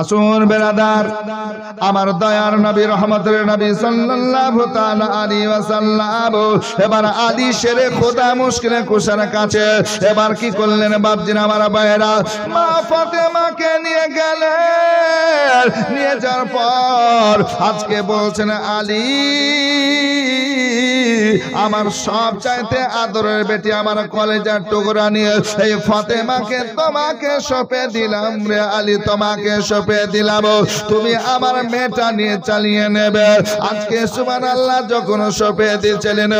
আসুন বেরাদার আমার দয়ার নবী রহমতের নবী সাল্লাল্লাহু তাআলা আলাইহি ওয়াসাল্লাম এবার আদি শেরে খোদা মুশকিলে কুশার কাছে এবার কি করলেন বাপজিন আমার ভাইরা মা ফাতেমাকে নিয়ে গেলেন নিয়ে যাওয়ার পর আজকে বলছেন আলী আমার সব চাইতে আদরের বেটি আমার কলেজার টুকরা নিয়ে এই ফাতেমাকে তোমাকে সপে দিলাম রে আলী তোমাকে সপে পেয়ে দিলাম তুমি আমার মেয়েটা নিয়ে চালিয়ে নেবে আজকে সুমান আল্লাহ যখন সপে দিয়েছিলেন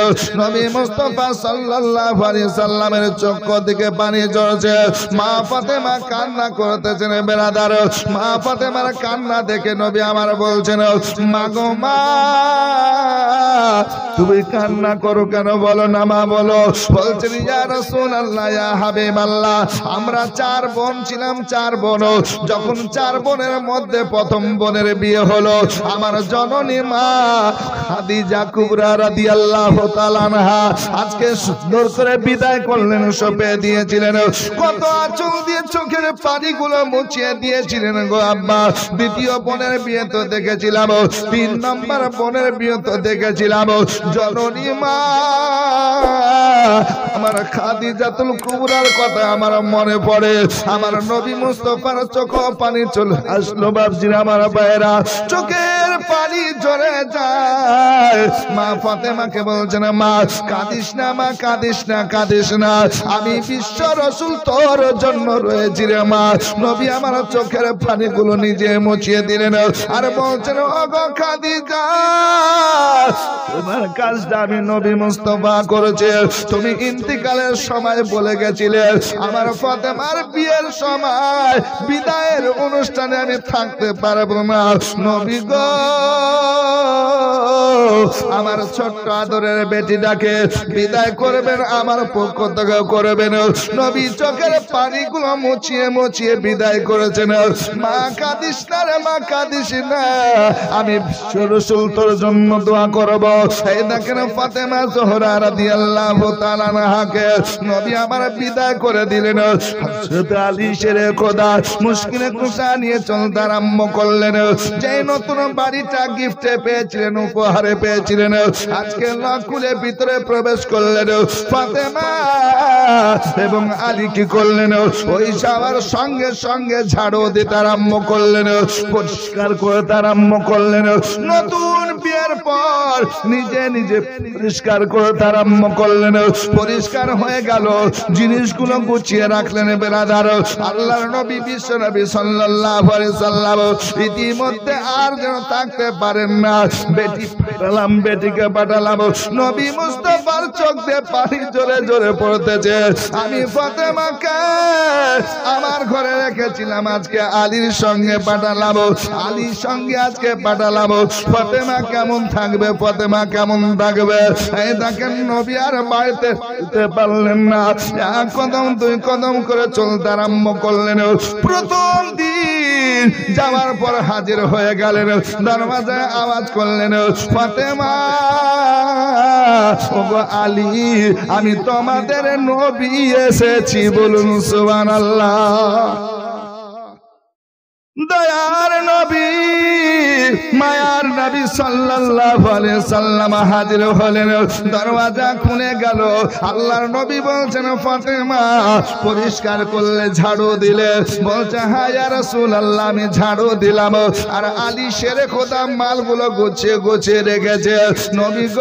নবী মুস্তফা সাল্লাল্লাহু সাল্লামের চোখ দিকে পানি ঝরছে মা ফাতেমা কান্না করতেছেন বেরাদার মা ফাতেমার কান্না দেখে নবী আমার বলছেন মা গো মা তুমি কান্না করো কেন বলো না মা বলো বলছেন ইয়া রাসূলুল্লাহ ইয়া হাবিবাল্লাহ আমরা চার বোন ছিলাম চার বোন যখন চার বোন বোনের মধ্যে প্রথম বোনের বিয়ে হলো আমার জননী মা খাদি জাকুবরা রাদি আল্লাহ আনহা আজকে সুন্দর করে বিদায় করলেন সপে দিয়েছিলেন কত আঁচল দিয়ে চোখের পানিগুলো মুছিয়ে দিয়েছিলেন গো আব্বা দ্বিতীয় বোনের বিয়ে তো দেখেছিলাম তিন নম্বর বোনের বিয়ে তো দেখেছিলাম জননী মা আমার খাদি জাতুল কুবরার কথা আমার মনে পড়ে আমার নবী মুস্তফার চোখ পানি চলে আসলো বাপজিরা আমার বাইরা চোখের পানি জড়ে যায় মা ফতে মাকে বলছে না মা কাঁদিস না মা কাঁদিস না কাঁদিস না আমি বিশ্ব রসুল তোর জন্য রয়েছি রে মা নবী আমার চোখের পানি গুলো নিজে মুছিয়ে দিলেন আর বলছেন অগ কাঁদি তোমার কাজটা আমি নবী মুস্তফা করেছে তুমি ইন্তিকালের সময় বলে গেছিলে আমার ফাতেমার বিয়ের সময় বিদায়ের অনুষ্ঠানে ছেড়ে আমি থাকতে পারবো না নবী গো আমার ছোট্ট আদরের বেটিটাকে বিদায় করবেন আমার পক্ষ থেকে করবেন নবী চোখের পানিগুলো মুছিয়ে মুছিয়ে বিদায় করেছেন মা কাঁদিস না রে মা কাঁদিস না আমি রসুল তোর জন্য দোয়া করবো সেই দেখেন ফাতেমা জোহরা রাদি আল্লাহ তালানহাকে নবী আমার বিদায় করে দিলেন আলী সেরে খোদা মুশকিলে কুসা নিয়ে চলতে আরম্ভ করলেন যে নতুন বাড়িটা গিফটে পেয়েছিলেন উপহারে পেয়েছিলেন আজকে লকুলে ভিতরে প্রবেশ করলেন এবং আলী কি করলেন ওই সবার সঙ্গে সঙ্গে ঝাড়ু দিতে আরম্ভ করলেন পরিষ্কার করে আরম্ভ করলেন নতুন বিয়ের পর নিজে নিজে পরিষ্কার করে আরম্ভ করলেন পরিষ্কার হয়ে গেল জিনিসগুলো গুছিয়ে রাখলেন বেড়াদার আল্লাহ নবী বিশ্ব নবী সাল্লাহ ইতিমধ্যে আর যেন থাকতে পারেন না বেটি পাঠালাম বেটিকে পাঠালাম নবী মুস্তফার চোখ দিয়ে পানি জোরে জোরে পড়তেছে আমি ফতেমাকে আমার ঘরে রেখেছিলাম আজকে আলীর সঙ্গে পাঠালাম আলীর সঙ্গে আজকে পাঠালাম ফতেমা কেমন থাকবে ফতেমা কেমন থাকবে তাকে দেখেন নবী আর বাড়িতে পারলেন না এক কদম দুই কদম করে চলতে আরম্ভ করলেন প্রথম দিন যাওয়ার পর হাজির হয়ে গেলেন দরওয়াজায় আওয়াজ করলেন ফাতেমা ওগো আলী আমি তোমাদের নবী এসেছি বলুন আল্লাহ দয়ার নবী মায়ার নবী সাল্লাল্লাহু আলাইহি সাল্লাম হাজির হলেন দরওয়াজা খুলে গেল আল্লাহর নবী বলছেন ফতেমা পরিষ্কার করলে ঝাড়ু দিলে বলছে হ্যাঁ ইয়া রাসূলুল্লাহ আমি ঝাড়ু দিলাম আর আলী সেরে খোদা মালগুলো গুছিয়ে গুছিয়ে রেখেছে নবী গ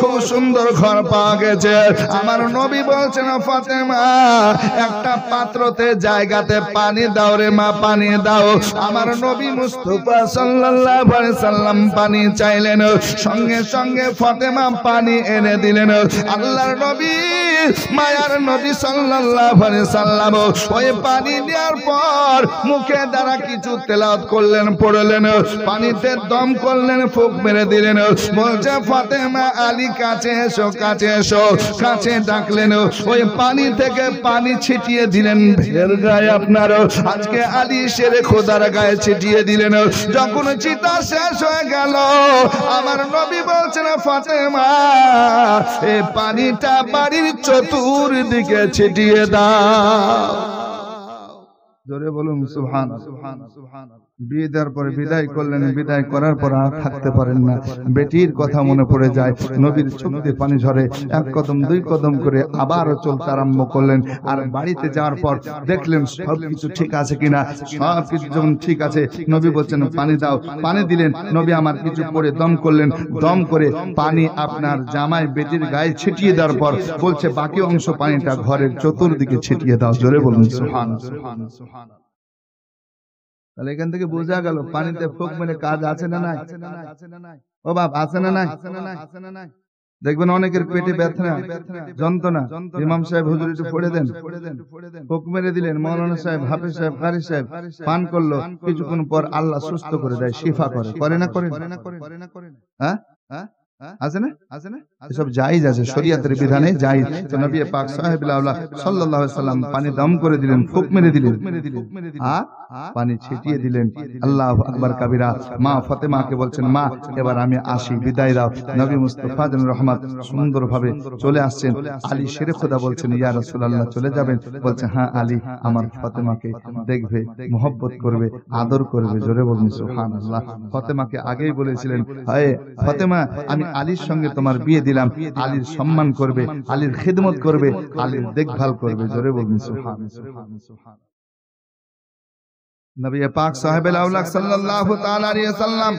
খুব সুন্দর ঘর পাওয়া গেছে আমার নবী বলছেন ফতেমা একটা পাত্রতে জায়গাতে পানি দাও রে মা পানি দাও আমার নবী মুস্তফা সাল্লাল্লাহু আলাইহি সাল্লাম পানি চাইলেন সঙ্গে সঙ্গে ফাতেমা পানি এনে দিলেন আল্লাহর নবী মায়ার নবী সাল্লাল্লাহু আলাইহি সাল্লাম ওই পানি নেয়ার পর মুখে দ্বারা কিছু তেলাওয়াত করলেন পড়লেন পানিতে দম করলেন ফুক মেরে দিলেন বলছে ফাতেমা আলী কাছে এসো কাছে এসো কাছে ডাকলেন ওই পানি থেকে পানি ছিটিয়ে দিলেন ভের গায়ে আপনার আজকে আলী সেরে তার গায়ে ছিটিয়ে দিলেন যখন চিতা শেষ হয়ে গেল আমার নবী বলছেন ফাতেমা এ পানিটা বাড়ির দিকে ছিটিয়ে দাও জোরে বলুন সুহান সুহান সুহান বিয়ে দেওয়ার পরে বিদায় করলেন বিদায় করার পর আর থাকতে পারেন না বেটির কথা মনে পড়ে যায় নবীর চোখতে পানি ঝরে এক কদম দুই কদম করে আবারও চলতে আরম্ভ করলেন আর বাড়িতে যাওয়ার পর দেখলেন ঠিক আছে কিনা যখন ঠিক আছে নবী বলছেন পানি দাও পানি দিলেন নবী আমার কিছু পরে দম করলেন দম করে পানি আপনার জামায় বেটির গায়ে ছিটিয়ে দেওয়ার পর বলছে বাকি অংশ পানিটা ঘরের চতুর্দিকে ছিটিয়ে দাও জোরে বলুন সুহান সুহান সুহান তাহলে এখান থেকে বোঝা গেল পানিতে ফোক মেরে মানে কাজ মানে আছে না নাই ও বাপ আছে না নাই দেখবেন অনেকের পেটে ব্যথা যন্ত্রণা ইমাম সাহেব হুজুর একটু ফোড়ে দেন ফোক মেরে দিলেন মৌলানা সাহেব হাফিজ সাহেব কারি সাহেব পান করলো কিছুক্ষণ পর আল্লাহ সুস্থ করে দেয় শিফা করে করে না করে হ্যাঁ? হ্যাঁ? হ্যাঁ আছে না করে না এসব হ্যাঁ পানি দম করে দিলেন ফুক মেরে দিলেন আর হ্যাঁ? পানি হ্যাঁ, ছিটিয়ে দিলেন আল্লাহ আকবর কাবিরা মা ফতেমাকে বলছেন মা এবার আমি আসি বিদায় দাও নবী মুস্তফা জান রহমান সুন্দরভাবে চলে আসছেন আলী শেরে খোদা বলছেন ইয়া রসুল আল্লাহ চলে যাবেন বলছে হ্যাঁ আলী আমার ফতেমাকে দেখবে মোহব্বত করবে আদর করবে জোরে বলুন আল্লাহ ফতেমাকে আগেই বলেছিলেন হায় ফতেমা আমি আলীর সঙ্গে তোমার বিয়ে দিলাম আলীর সম্মান করবে আলীর খিদমত করবে আলীর দেখভাল করবে জোরে বলুন সুবহানাল্লাহ নবী পাক সাহেব আউলাক সাল্লাল্লাহু তাআলা আলাইহি সাল্লাম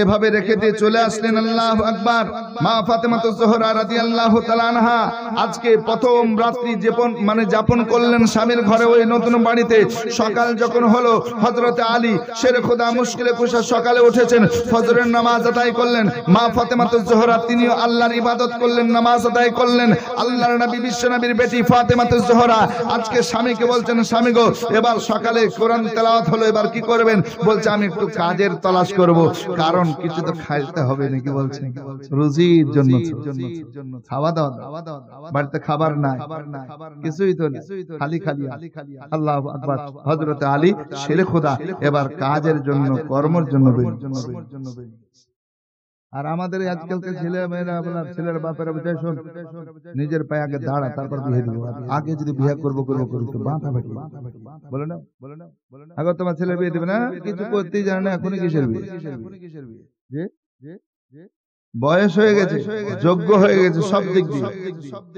এভাবে রেখে দিয়ে চলে আসলেন আল্লাহ আকবর মা ফাতেমা জোহরা রাজি আল্লাহ তালানহা আজকে প্রথম রাত্রি যেপন মানে যাপন করলেন স্বামীর ঘরে ওই নতুন বাড়িতে সকাল যখন হলো হজরতে আলী সেরে খোদা মুশকিলে কুষা সকালে উঠেছেন হজরের নামাজ আদায় করলেন মা ফাতেমা জোহরা তিনিও আল্লাহর ইবাদত করলেন নামাজ আদায় করলেন আল্লাহর নবী বিশ্ব নবীর বেটি ফাতেমা জোহরা আজকে স্বামীকে বলছেন স্বামী গো এবার সকালে কোরআন তেলাওয়াত হলো এবার কি করবেন বলছে আমি একটু কাজের তলাশ করব কার কারণ কিছু তো খাইতে হবে নাকি বলছেন রুজির জন্য খাওয়া দাওয়া বাড়িতে খাবার নাই কিছুই তো খালি খালি আল্লাহ আকবার হজরত আলী সেরে খোদা এবার কাজের জন্য কর্মের জন্য বেরিয়ে আর আমাদের আজকালকে ছেলে মেয়েরা আপনার ছেলের বাপের শোন নিজের পায়ে আগে দাঁড়া তারপর বিয়ে দিব আগে যদি বিয়ে করবো করবো করবো তো বাঁধা ভাটি বলে না বলে না আগে তোমার ছেলে বিয়ে দেবে না কিছু করতেই জানে না এখনই কিসের বিয়ে কিসের বিয়ে যে বয়স হয়ে গেছে যোগ্য হয়ে গেছে সব দিক দিয়ে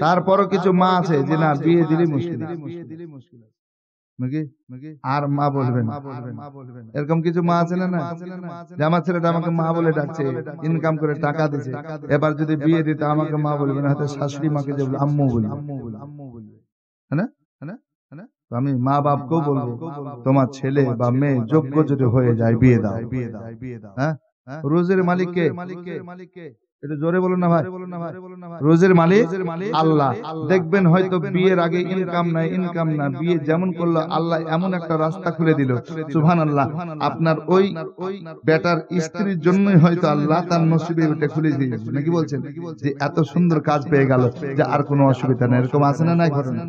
তারপরও কিছু মা আছে যে না বিয়ে দিলে মুশকিল বিয়ে দিলে মুশকিল আর মা বলবেন এরকম কিছু মা আছে না যে আমার ছেলেটা আমাকে মা বলে ডাকছে ইনকাম করে টাকা দিছে এবার যদি বিয়ে দিতে আমাকে মা বলবেন হয়তো শাশুড়ি মাকে যে আম্মু বলবে আম্মু হ্যাঁ, হ্যাঁ, হ্যাঁ আমি মা বাপকেও বলবো তোমার ছেলে বা মেয়ে যোগ্য যদি হয়ে যায় বিয়ে দাও বিয়ে দাও বিয়ে দাও হ্যাঁ, হ্যাঁ? রোজের মালিককে মালিককে মালিককে এমন একটা রাস্তা খুলে আল্লাহ আপনার ওই বেটার স্ত্রীর জন্যই হয়তো আল্লাহ তার নসিবে এটা খুলে দিয়েছে নাকি বলছেন যে এত সুন্দর কাজ পেয়ে গেল যে আর কোনো অসুবিধা নেই এরকম আছে না ঘটনা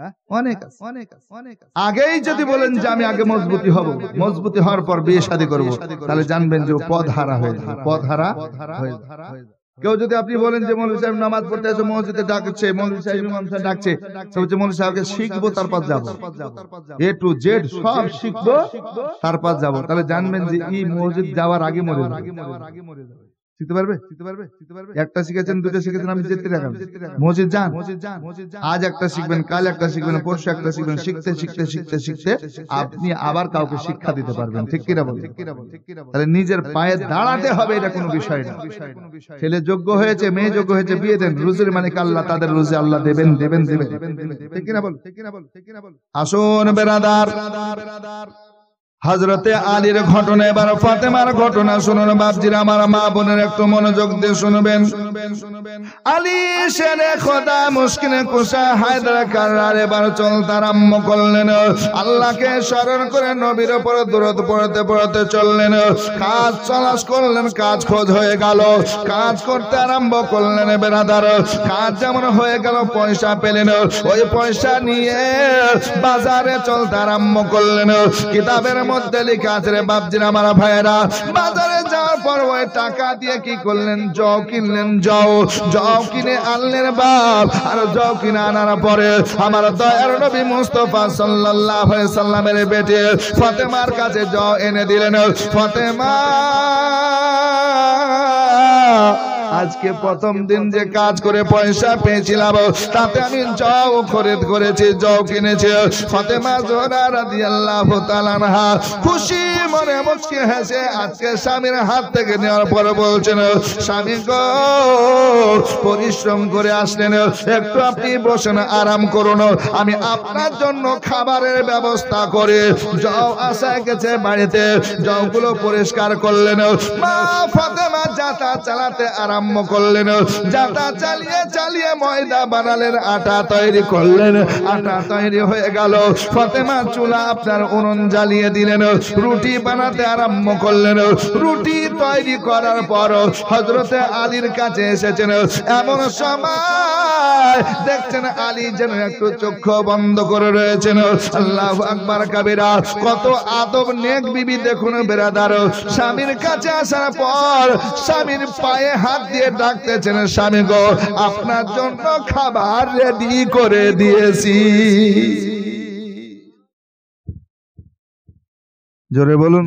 হ্যাঁ? হ্যাঁ। আগেই যদি বলেন যে আমি আগে মজবুতি হব মজবুতি হওয়ার পর বিয়ে শাদী তাহলে জানবেন যে পদ হারা হয়ে পদ হারা হয়ে কেউ যদি আপনি বলেন যে মৌলী সাহেব নামাজ পড়তে আছে মসজিদে ডাকছে মৌলী সাহেব ইমাম সাহেব ডাকছে সবচেয়ে মৌলী সাহেবকে শিখবো তারপর যাবো এ টু জেড সব শিখবো তারপর যাবো তাহলে জানবেন যে এই মসজিদ যাওয়ার আগে মরে যাবে আপনি আবার কাউকে শিক্ষা দিতে পারবেন ঠিক তাহলে নিজের পায়ে দাঁড়াতে হবে এটা কোনো বিষয় না ছেলে যোগ্য হয়েছে মেয়ে যোগ্য হয়েছে বিয়ে দেন রুজুর মানে কাল্লা মানে তাদের রুজে আল্লাহ দেবেন দেবেন দেবেন ঠিক কিনা বল ঠিক কিনা বল ঠিক কিনা বল আসুন বেড়াদার হাজরতে আলীর ঘটনা এবার ফাতেমার ঘটনা শুনুন বাপজির আমার মা বোনের একটু মনোযোগ দিয়ে শুনবেন আলী সেরে খোদা মুশকিলে কুষা হায়দার কারার এবার চলতে আরম্ভ করলেন আল্লাহকে স্মরণ করে নবীর উপর দূরত পড়তে পড়তে চললেন কাজ চলাস করলেন কাজ খোঁজ হয়ে গেল কাজ করতে আরম্ভ করলেন বেড়াদার কাজ যেমন হয়ে গেল পয়সা পেলেন ওই পয়সা নিয়ে বাজারে চল চলতে আরম্ভ করলেন কিতাবের মধ্যে আছে বাপজির আমার ভাইয়েরা বাজারে যাওয়ার পর ওই টাকা দিয়ে কি করলেন জও কিনলেন জও জও কিনে আনলেন বাপ আর জও কিনে আনার পরে আমার দয়ার নবী মুস্তফা সাল্লাল্লাহু আলাইহি সাল্লামের বেটে ফাতেমার কাছে জও এনে দিলেন ফাতেমা আজকে প্রথম দিন যে কাজ করে পয়সা পেয়েছিলাম তাতে আমি জও খরিদ করেছি জও কিনেছি ফতেমা জোহরা রাদিয়াল্লাহু তাআলা আনহা খুশি মনে মুচকি হেসে আজকে স্বামীর হাত থেকে নেওয়ার পরে বলছেন স্বামী গ পরিশ্রম করে আসলেন একটু আপনি বসেন আরাম করুন আমি আপনার জন্য খাবারের ব্যবস্থা করে যাও আসা গেছে বাড়িতে গুলো পরিষ্কার করলেন মা ফাতেমা যাতা চালাতে আরাম আরম্ভ করলেন যাতা চালিয়ে চালিয়ে ময়দা বানালেন আটা তৈরি করলেন আটা তৈরি হয়ে গেল ফতেমা চুলা আপনার উনুন জ্বালিয়ে দিলেন রুটি বানাতে আরম্ভ করলেন রুটি তৈরি করার পর হজরতে আলীর কাছে এসেছেন এমন সময় দেখছেন আলী যেন একটু চক্ষু বন্ধ করে রয়েছেন আল্লাহ আকবর কাবিরা কত আদব নেক বিবি দেখুন বেরাদার স্বামীর কাছে আসার পর স্বামীর পায়ে হাত দিয়ে দিয়ে ডাকতেছেন স্বামী গো আপনার জন্য খাবার রেডি করে দিয়েছি জোরে বলুন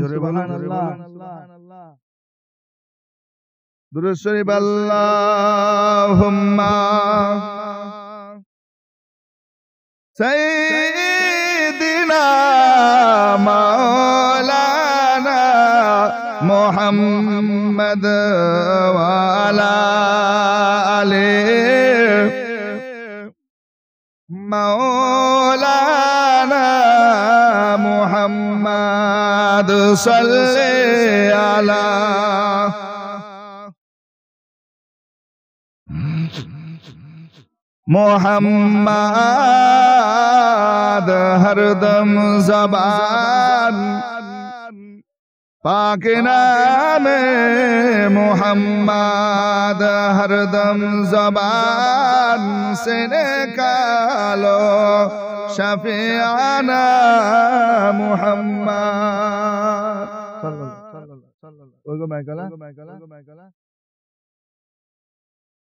দূরে শরীফ আল্লাহ সেই محمد وعلى آله مولانا محمد صل على محمد ہر دم زبان পাক নামে মোহাম্মদ হরদম জবান সেনে কালো শফে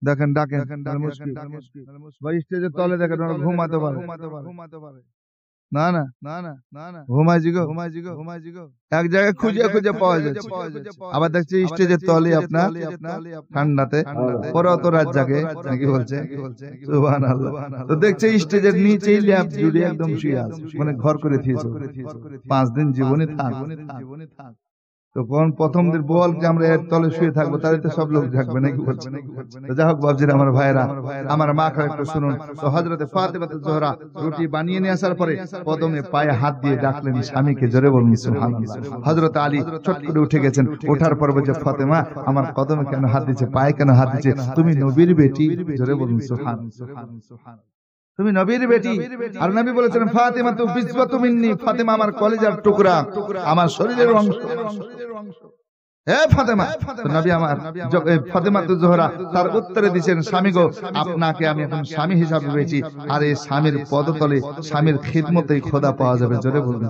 দেখেন ডাকেন ডাকেন ডাকেন ডাকেন ডাকেন ডাকেন ডাকেন ডাকেন ডাকেন ডাকেন ডাকেন ডাকেন ডাকেন ডাকেন না না না না না না এক জায়গায় খুঁজে খুঁজে পাওয়া যাচ্ছে আবার দেখছি স্টেজের তলে আপনার ঠান্ডাতে পরে অত রাত জাগে নাকি বলছে তো দেখছে স্টেজের নিচেই ল্যাব জুড়ে একদম শুয়ে আছে মানে ঘর করে পাঁচ দিন জীবনে থাক জীবনে থাক তখন প্রথম দিন বল যে আমরা তলে শুয়ে থাকবো তাদের তো সব লোক থাকবে নাকি হোক বাবজির আমার ভাইরা আমার মা একটু শুনুন তো হজরতে জোহরা রুটি বানিয়ে নিয়ে আসার পরে কদমে পায়ে হাত দিয়ে ডাকলেন স্বামীকে জোরে বলুন হজরত আলী চট করে উঠে গেছেন ওঠার পর বলছে ফাতেমা আমার কদমে কেন হাত দিচ্ছে পায়ে কেন হাত দিচ্ছে তুমি নবীর বেটি জোরে বলুন সুহান সুহান সুহান তুমি নবীর বেটি আর নবী বলেছেন ফাতেমা তুমি বিসবাতু মিন্নি ফাতেমা আমার কলেজার টুকরা আমার শরীরের অংশ জোহরা তার উত্তরে স্বামী গো আপনাকে আমি স্বামী হিসাবে আর এই স্বামীর পদতলে স্বামীর খিদমতেই খোদা পাওয়া যাবে জোরে বলবেন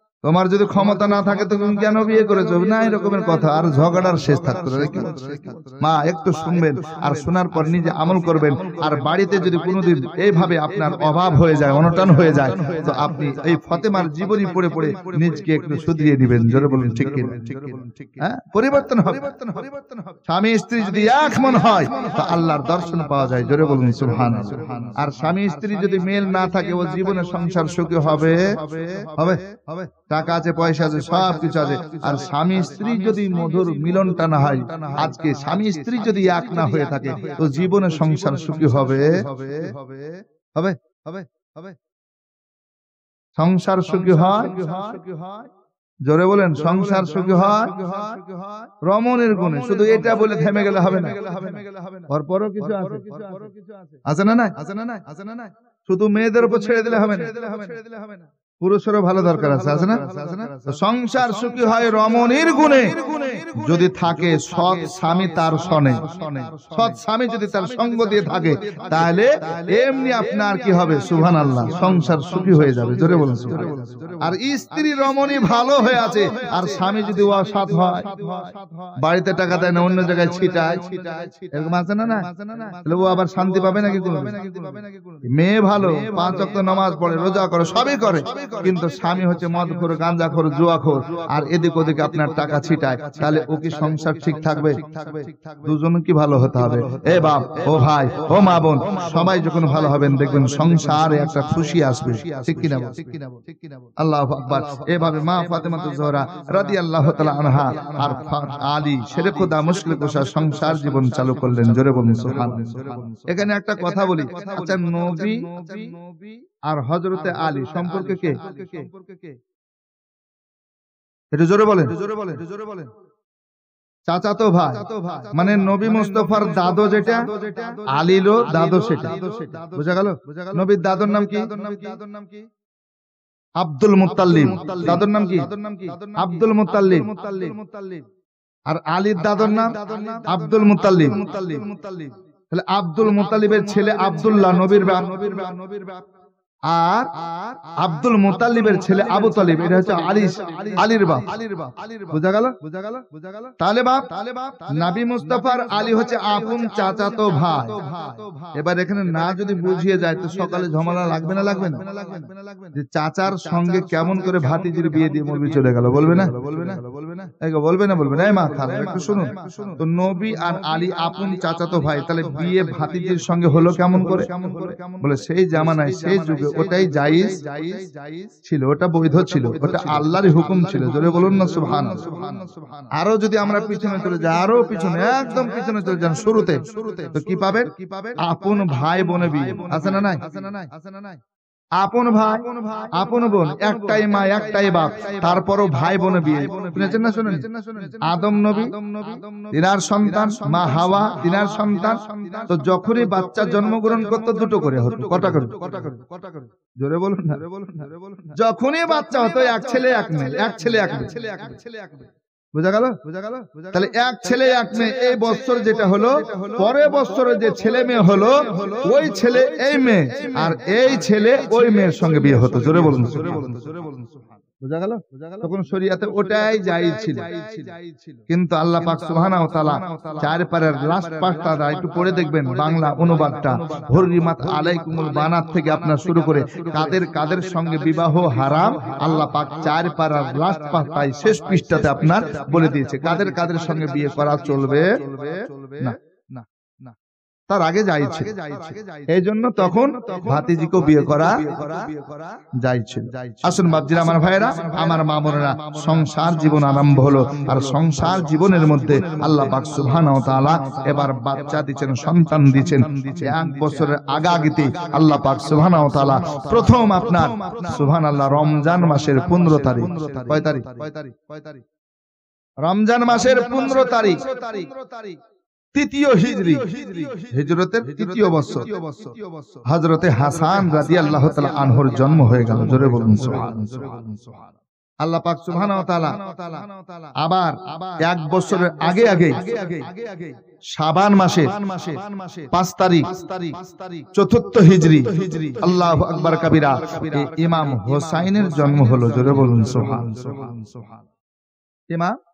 তোমার যদি ক্ষমতা না থাকে তুমি কেন বিয়ে করেছো না এরকমের কথা আর ঝগড়ার শেষ থাকতো মা একটু শুনবেন আর শোনার পর নিজে আমল করবেন আর বাড়িতে যদি কোনোদিন এইভাবে আপনার অভাব হয়ে যায় অনটন হয়ে যায় তো আপনি এই ফতেমার জীবনী পড়ে পড়ে নিজকে একটু সুদিয়ে দিবেন জোরে বলুন ঠিক হ্যাঁ পরিবর্তন হবে স্বামী স্ত্রী যদি এক মন হয় তো আল্লাহর দর্শন পাওয়া যায় জোরে বলুন সুহান আর স্বামী স্ত্রী যদি মেল না থাকে ও জীবনে সংসার সুখী হবে হবে হবে টাকা আছে পয়সা আছে সব কিছু আছে আর স্বামী স্ত্রী যদি মধুর মিলনটা না হয় আজকে স্বামী স্ত্রী যদি এক না হয়ে থাকে তো জীবনে সংসার সুখী হবে হবে হবে হবে সংসার সুখী হয় জোরে বলেন সংসার সুখী হয় রমণের গুণে শুধু এটা বলে থেমে গেলে হবে না পরপরও কিছু আছে আছে না না আছে না না আছে না না শুধু মেয়েদের উপর ছেড়ে দিলে হবে না ছেড়ে দিলে হবে না পুরুষেরও ভালো দরকার আছে আছে না সংসার সুখী হয় রমণীর গুণে যদি থাকে সৎ স্বামী তার সনে সৎ স্বামী যদি তার সঙ্গ দিয়ে থাকে তাহলে এমনি আপনার কি হবে সুভান আল্লাহ সংসার সুখী হয়ে যাবে জোরে বলুন আর স্ত্রী রমণী ভালো হয়ে আছে আর স্বামী যদি অসৎ হয় বাড়িতে টাকা দেয় না অন্য জায়গায় ছিটায় এরকম আছে না না তাহলে ও আবার শান্তি পাবে নাকি মেয়ে ভালো পাঁচ অক্ট নামাজ পড়ে রোজা করে সবই করে কিন্তু স্বামী হচ্ছে মদখোর গাঁজাখোর জুয়াখোর আর এদিক ওদিকে আপনার টাকা ছিটায় তাহলে ও কি সংসার ঠিক থাকবে দুজন কি ভালো হতে হবে এ বাপ ও ভাই ও মা বোন সবাই যখন ভালো হবেন দেখবেন সংসারে একটা খুশি আসবে ঠিক কি না আল্লাহ আকবার এভাবে মা ফাতেমা জোহরা রাদি আল্লাহ আনহা আর আলী শেরে খোদা মুশকিল কোষা সংসার জীবন চালু করলেন জোরে বলুন এখানে একটা কথা বলি আচ্ছা নবী আর হজরত আলী সম্পর্কে কে এটা জোরে বলেন জোরে বলেন জোরে বলেন চাচাতো ভাই মানে নবী মানে মুস্তফার দাদো যেটা আলীলো দাদো সেটা বুঝা গেল নবীর দাদর নাম কি আব্দুল মুতাল্লিম দাদর নাম কি আব্দুল মুতাল্লিম আর আলীর দাদর নাম আব্দুল মুতাল্লিম তাহলে আব্দুল মুতালিবের ছেলে আব্দুল্লাহ নবীর বাপ নবীর বাপ নবীর বাপ আর আব্দুল মোতালিবের ছেলে আবু তালিব এটা হচ্ছে আলিস আলির বাপ বুঝা গেল বুঝা গেল বুঝা গেল তাহলে বাপ তাহলে বাপ নাবি মুস্তাফার আলী হচ্ছে আপন চাচা তো ভাই এবার এখানে না যদি বুঝিয়ে যায় তো সকালে ঝমেলা লাগবে না লাগবে না যে চাচার সঙ্গে কেমন করে ভাতিজির বিয়ে দিয়ে মরবি চলে গেল বলবে না বলবে না বলবে না বলবে না বলবে না মা খালা একটু শুনুন তো নবী আর আলী আপন চাচাতো ভাই তাহলে বিয়ে ভাতিজির সঙ্গে হলো কেমন করে বলে সেই জামানায় সেই যুগে ওটাই জাইজ ছিল ওটা বৈধ ছিল ওটা আল্লাহর হুকুম ছিল জোরে বলুন না সুহান আরো যদি আমরা পিছনে চলে যাই আরো পিছনে একদম পিছনে চলে যান শুরুতে শুরুতে তো কি পাবেন কি পাবেন আপন ভাই বনে বিয়ে আছে না নাই আছে না নাই আছে না নাই আপন ভাই আপন বোন একটাই মা একটাই বাপ তারপরও ভাই বোন বিয়ে শুনেছেন না শুনেন আদম নবী তিনার সন্তান মা হাওয়া তিনার সন্তান তো যখনই বাচ্চা জন্মগ্রহণ করত দুটো করে হতো কটা করে জোরে বলুন না যখনই বাচ্চা হতো এক ছেলে এক মেয়ে এক ছেলে এক মেয়ে বোঝা গেল বোঝা গেল তাহলে এক ছেলে এক মেয়ে এই বছর যেটা হলো পরের বছরে যে ছেলে মেয়ে হলো ওই ছেলে এই মেয়ে আর এই ছেলে ওই মেয়ের সঙ্গে বিয়ে হতো জোরে বলুন জোরে বলুন জোরে বলুন তখন শরিয়াতে ওটাই যাই ছিল কিন্তু আল্লাহ পাক লাস্ট পাঁচটা একটু পড়ে দেখবেন বাংলা অনুবাদটা হরিমাত আলাইকুমুল থেকে আপনার শুরু করে কাদের কাদের সঙ্গে বিবাহ হারাম আল্লাহ পাক চার পারার লাস্ট পাঁচটায় শেষ পৃষ্ঠাতে আপনার বলে দিয়েছে কাদের কাদের সঙ্গে বিয়ে করা চলবে না তার আগে যাইছে এই জন্য তখন ভাতিজিকে বিয়ে করা যাইছে আসুন বাপজির আমার ভাইরা আমার মা বোনেরা সংসার জীবন আরম্ভ হলো আর সংসার জীবনের মধ্যে আল্লাহ পাক এবার বাচ্চা দিচ্ছেন সন্তান দিচ্ছেন এক বছরের আগাগিতে আল্লাহ পাক সুহানা তালা প্রথম আপনার সুহান আল্লাহ রমজান মাসের পনেরো তারিখ পঁয়তারিখ পঁয়তারিখ পঁয়তারিখ রমজান মাসের পনেরো তারিখ তারিখ তৃতীয় হিজরি হিজরতের তৃতীয় বছর হজরতে হাসান রাজি আল্লাহ আনহর জন্ম হয়ে গেল জোরে বলুন আল্লাহ পাক আবার এক বছরের আগে আগে মাসে পাঁচ তারিখ চতুর্থ হিজরি আল্লাহ আকবর কাবিরা ইমাম হোসাইনের জন্ম হলো জোরে বলুন সোহান ইমাম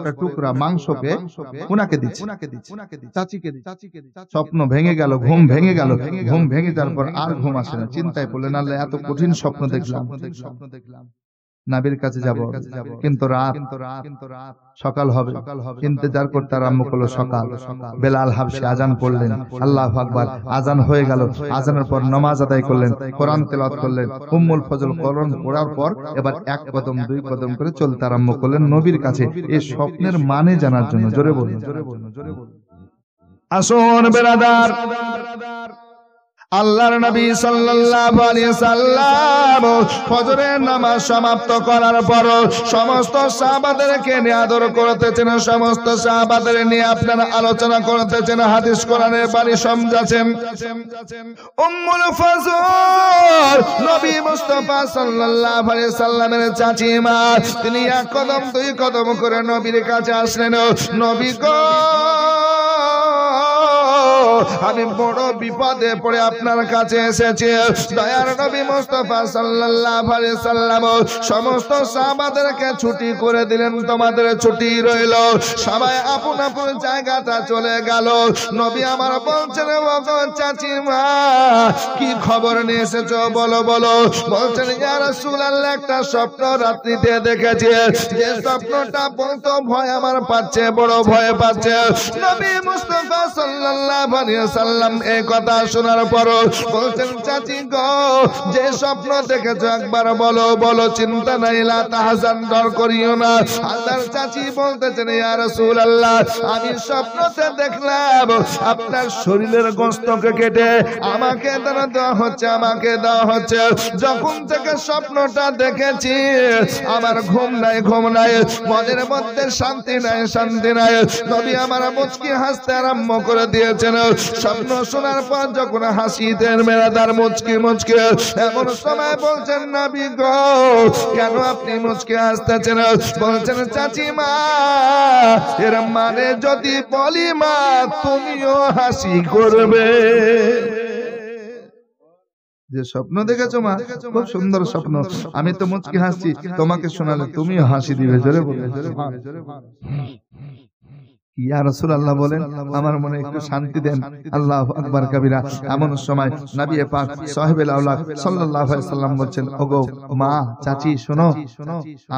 একটা টুকরা মাংসকে উনাকে দিচ্ছে চাচিকে চাচিকে স্বপ্ন ভেঙে গেল ঘুম ভেঙে গেল ঘুম ভেঙে যাওয়ার পর আর ঘুম আসে না চিন্তায় পড়লেন আল্লাহ এত কঠিন স্বপ্ন দেখলাম স্বপ্ন দেখলাম নাবির কাছে যাব কিন্তু রাত সকাল হবে ইন্তজার করতে আরম্ভ করলো সকাল বেলাল হাবসি আজান করলেন আল্লাহ আকবার আজান হয়ে গেল আজানের পর নমাজ আদায় করলেন কোরআন তেলাত করলেন উম্মুল ফজল করন করার পর এবার এক কদম দুই কদম করে চলতে আরম্ভ করলেন নবীর কাছে এই স্বপ্নের মানে, মানে জানার জন্য জোরে বলুন জোরে জোরে বলুন বলুন আসুন বেরাদার আল্লাহর নবী সাল্লাল্লাহু আলাইহি সাল্লাম ফজরের নামাজ সমাপ্ত করার পর সমস্ত সাহাবাদেরকে নিয়ে আদর করতেছেন সমস্ত সাহাবাদের নিয়ে আপনারা আলোচনা করতেছেন হাদিস কোরআনের বাড়ি সমঝাছেন উম্মুল ফজর নবী মুস্তাফা সাল্লাল্লাহু আলাইহি সাল্লামের চাচি মা তিনি এক কদম দুই কদম করে নবীর কাছে আসলেন নবী গো আমি বড় বিপদে পড়ে আপনার কাছে এসেছি দয়ার নবী মোস্তফা সাল্লাহ সাল্লাম সমস্ত সাহাবাদেরকে ছুটি করে দিলেন তোমাদের ছুটি রইল সবাই আপন আপন জায়গাটা চলে গেল নবী আমার বলছেন চাচি মা কি খবর নিয়ে এসেছ বলো বলো বলছেন ইয়া রাসূলুল্লাহ একটা স্বপ্ন রাত্রিতে দেখেছি যে স্বপ্নটা বলতো ভয় আমার পাচ্ছে বড় ভয় পাচ্ছে নবী মুস্তফা সাল্লাহ এই কথা শোনার পর চাচি যে স্বপ্ন দেখেছ একবার বলো বলো চিন্তা নাই লা তাহজান ডর করিও না আদার চাচি বলতেছেন ইয়া রাসূলুল্লাহ আমি স্বপ্নতে দেখলাম আপনার শরীরের গোস্তকে কেটে আমাকে তারা দেওয়া হচ্ছে আমাকে দেওয়া হচ্ছে যখন থেকে স্বপ্নটা দেখেছি আমার ঘুম নাই ঘুম নাই মনের মধ্যে শান্তি নাই শান্তি নাই নবী আমার মুচকি হাসতে আরম্ভ করে দিয়েছেন স্বপ্ন শোনার পর যখন হাসিতেন মেরা তার মুচকে মুচকে এমন সময় বলছেন না বিগ কেন আপনি মুচকে আসতেছেন বলছেন চাচিমা এর মানে যদি বলি মা তুমিও হাসি করবে যে স্বপ্ন দেখেছো মা খুব সুন্দর স্বপ্ন আমি তো মুচকি হাসছি তোমাকে শোনালে তুমিও হাসি দিবে জোরে বলে বলেন আমার মনে একটু শান্তি দেন আল্লাহ আকবর এমন সময় পাক আউলাদ সাল্লাম বলছেন ওগো মা চাচি শোনো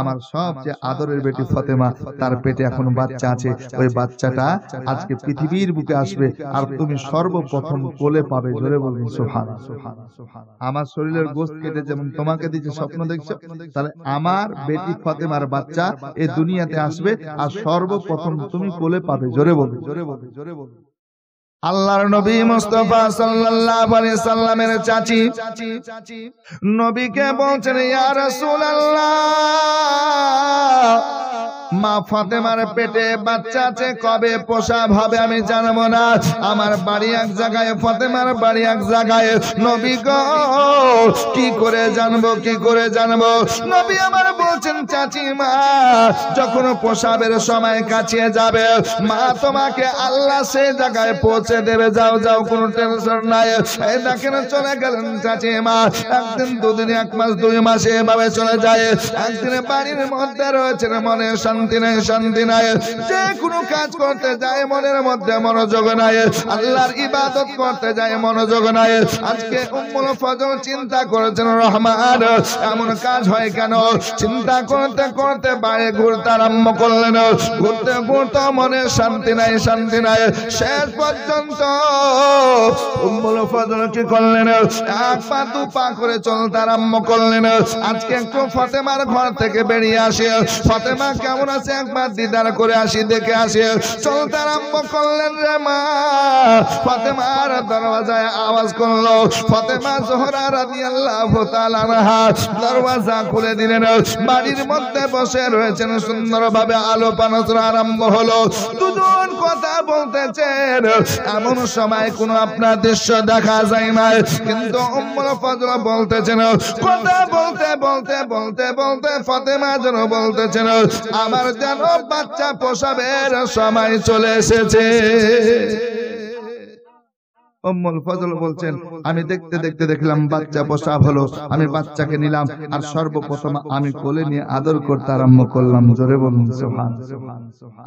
আমার সবচেয়ে আদরের বেটি তার পেটে এখন বাচ্চা আছে ওই বাচ্চাটা আজকে পৃথিবীর বুকে আসবে আর তুমি সর্বপ্রথম কোলে পাবে জোরে বলবেন সোহান আমার শরীরের গোস্ত কেটে যেমন তোমাকে দিচ্ছে স্বপ্ন দেখছো তাহলে আমার বেটি ফতেমার বাচ্চা এ দুনিয়াতে আসবে আর সর্বপ্রথম তুমি কোলে পাবে জোরে বলবে জোরে বলবে জোরে বলবে আল্লাহর নবী মুস্তফা সাল্লাল্লাহু আলাইহি সাল্লামের চাচি নবীকে বলছেন ইয়া রাসূলুল্লাহ মা ফাতেমার পেটে বাচ্চা আছে কবে পোষা ভাবে আমি জানবো না আমার বাড়ি এক জায়গায় ফাতেমার বাড়ি এক জায়গায় নবী গো কি করে জানবো কি করে জানবো নবী আমার বলছেন চাচি মা যখন পোষাবের সময় কাছে যাবে মা তোমাকে আল্লাহ সে জায়গায় পৌঁছে দেবে যাও যাও কোনো টেনশন নাই এই দেখেন চলে গেলেন চাচি মা একদিন দুদিন এক মাস দুই মাসে এভাবে চলে যায় একদিন বাড়ির মধ্যে রয়েছেন মনে সন্ধ্যা শান্তি নাই শান্তি নাই যে কোনো কাজ করতে যায় মনের মধ্যে মনোযোগ নাই আল্লাহর ইবাদত করতে যায় মনোযোগ নাই আজকে উম্মুল ফজল চিন্তা করেছেন রহমান এমন কাজ হয় কেন চিন্তা করতে করতে বাইরে ঘুরতে আরম্ভ করলেন ঘুরতে ঘুরতে মনে শান্তি নাই শান্তি নাই শেষ পর্যন্ত উম্মুল ফজল কি করলেন এক পা দু পা করে চলতে আরম্ভ করলেন আজকে একটু ফতেমার ঘর থেকে বেরিয়ে আসে ফতেমা কেমন আছে একবার দিদার করে আসি দেখে আসি চলতে আরম্ভ করলেন রে মা ফতেমার দরওয়াজায় আওয়াজ করলো ফতেমা জোহরা রাদিয়াল্লাহু তাআলা দরওয়াজা খুলে দিলেন বাড়ির মধ্যে বসে রয়েছেন সুন্দর আলো পানাচর আরম্ভ হলো দুজন কথা বলতেছেন এমন সময় কোনো আপনার দৃশ্য দেখা যায় না কিন্তু উম্মুল ফজল বলতেছেন কথা বলতে বলতে বলতে বলতে ফতেমা যেন বলতেছেন আমার আমার যেন বাচ্চা পোষাবের সময় চলে এসেছে আমি দেখতে দেখতে দেখলাম বাচ্চা পোষা হলো আমি বাচ্চাকে নিলাম আর সর্বপ্রথম আমি কোলে নিয়ে আদর করতে আরম্ভ করলাম জোরে বলুন সোহান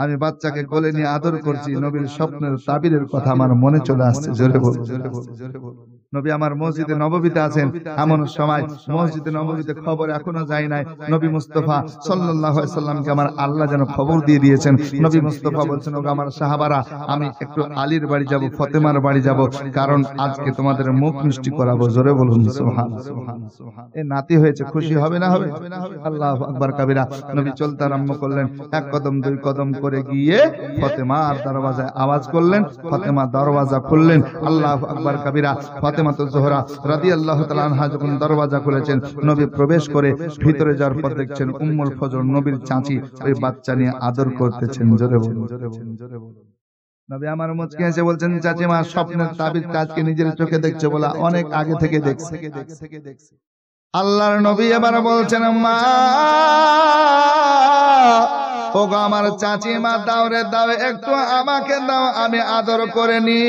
আমি বাচ্চাকে কোলে নিয়ে আদর করছি নবীর স্বপ্নের তাবিরের কথা আমার মনে চলে আসছে জোরে বলুন জোরে বল জোরে বল নবী আমার মসজিদে নববীতে আছেন এমন সময় মসজিদে নববীতে খবর এখনো যায় নাই নবী মুস্তফা সাল্লাহামকে আমার আল্লাহ যেন খবর দিয়ে দিয়েছেন নবী মুস্তফা বলছেন ওগো আমার সাহাবারা আমি একটু আলীর বাড়ি যাব ফতেমার বাড়ি যাব কারণ আজকে তোমাদের মুখ মিষ্টি করাবো জোরে বলুন সুবহানাল্লাহ এ নাতি হয়েছে খুশি হবে না হবে আল্লাহ আকবর কাবিরা নবী চলতে আরম্ভ করলেন এক কদম দুই কদম করে গিয়ে ফতেমার দরওয়াজায় আওয়াজ করলেন ফতেমা দরওয়াজা খুললেন আল্লাহ আকবর কাবিরা ফতে ফাতেমাতুল জোহরা রাদিয়াল্লাহু তাআলা আনহা যখন খুলেছেন নবী প্রবেশ করে ভিতরে যাওয়ার পর দেখছেন উম্মুল ফজর নবীর চাচি ওই বাচ্চা নিয়ে আদর করতেছেন জোরে বলুন নবী আমার এসে বলছেন স্বপ্নের তাবিজ নিজের চোখে দেখছে বলা অনেক আগে থেকে দেখছে আল্লাহর নবী এবার বলছেন মা ওগো আমার চাচিমা দাও রে দাও একটু আমাকে দাও আমি আদর করে নি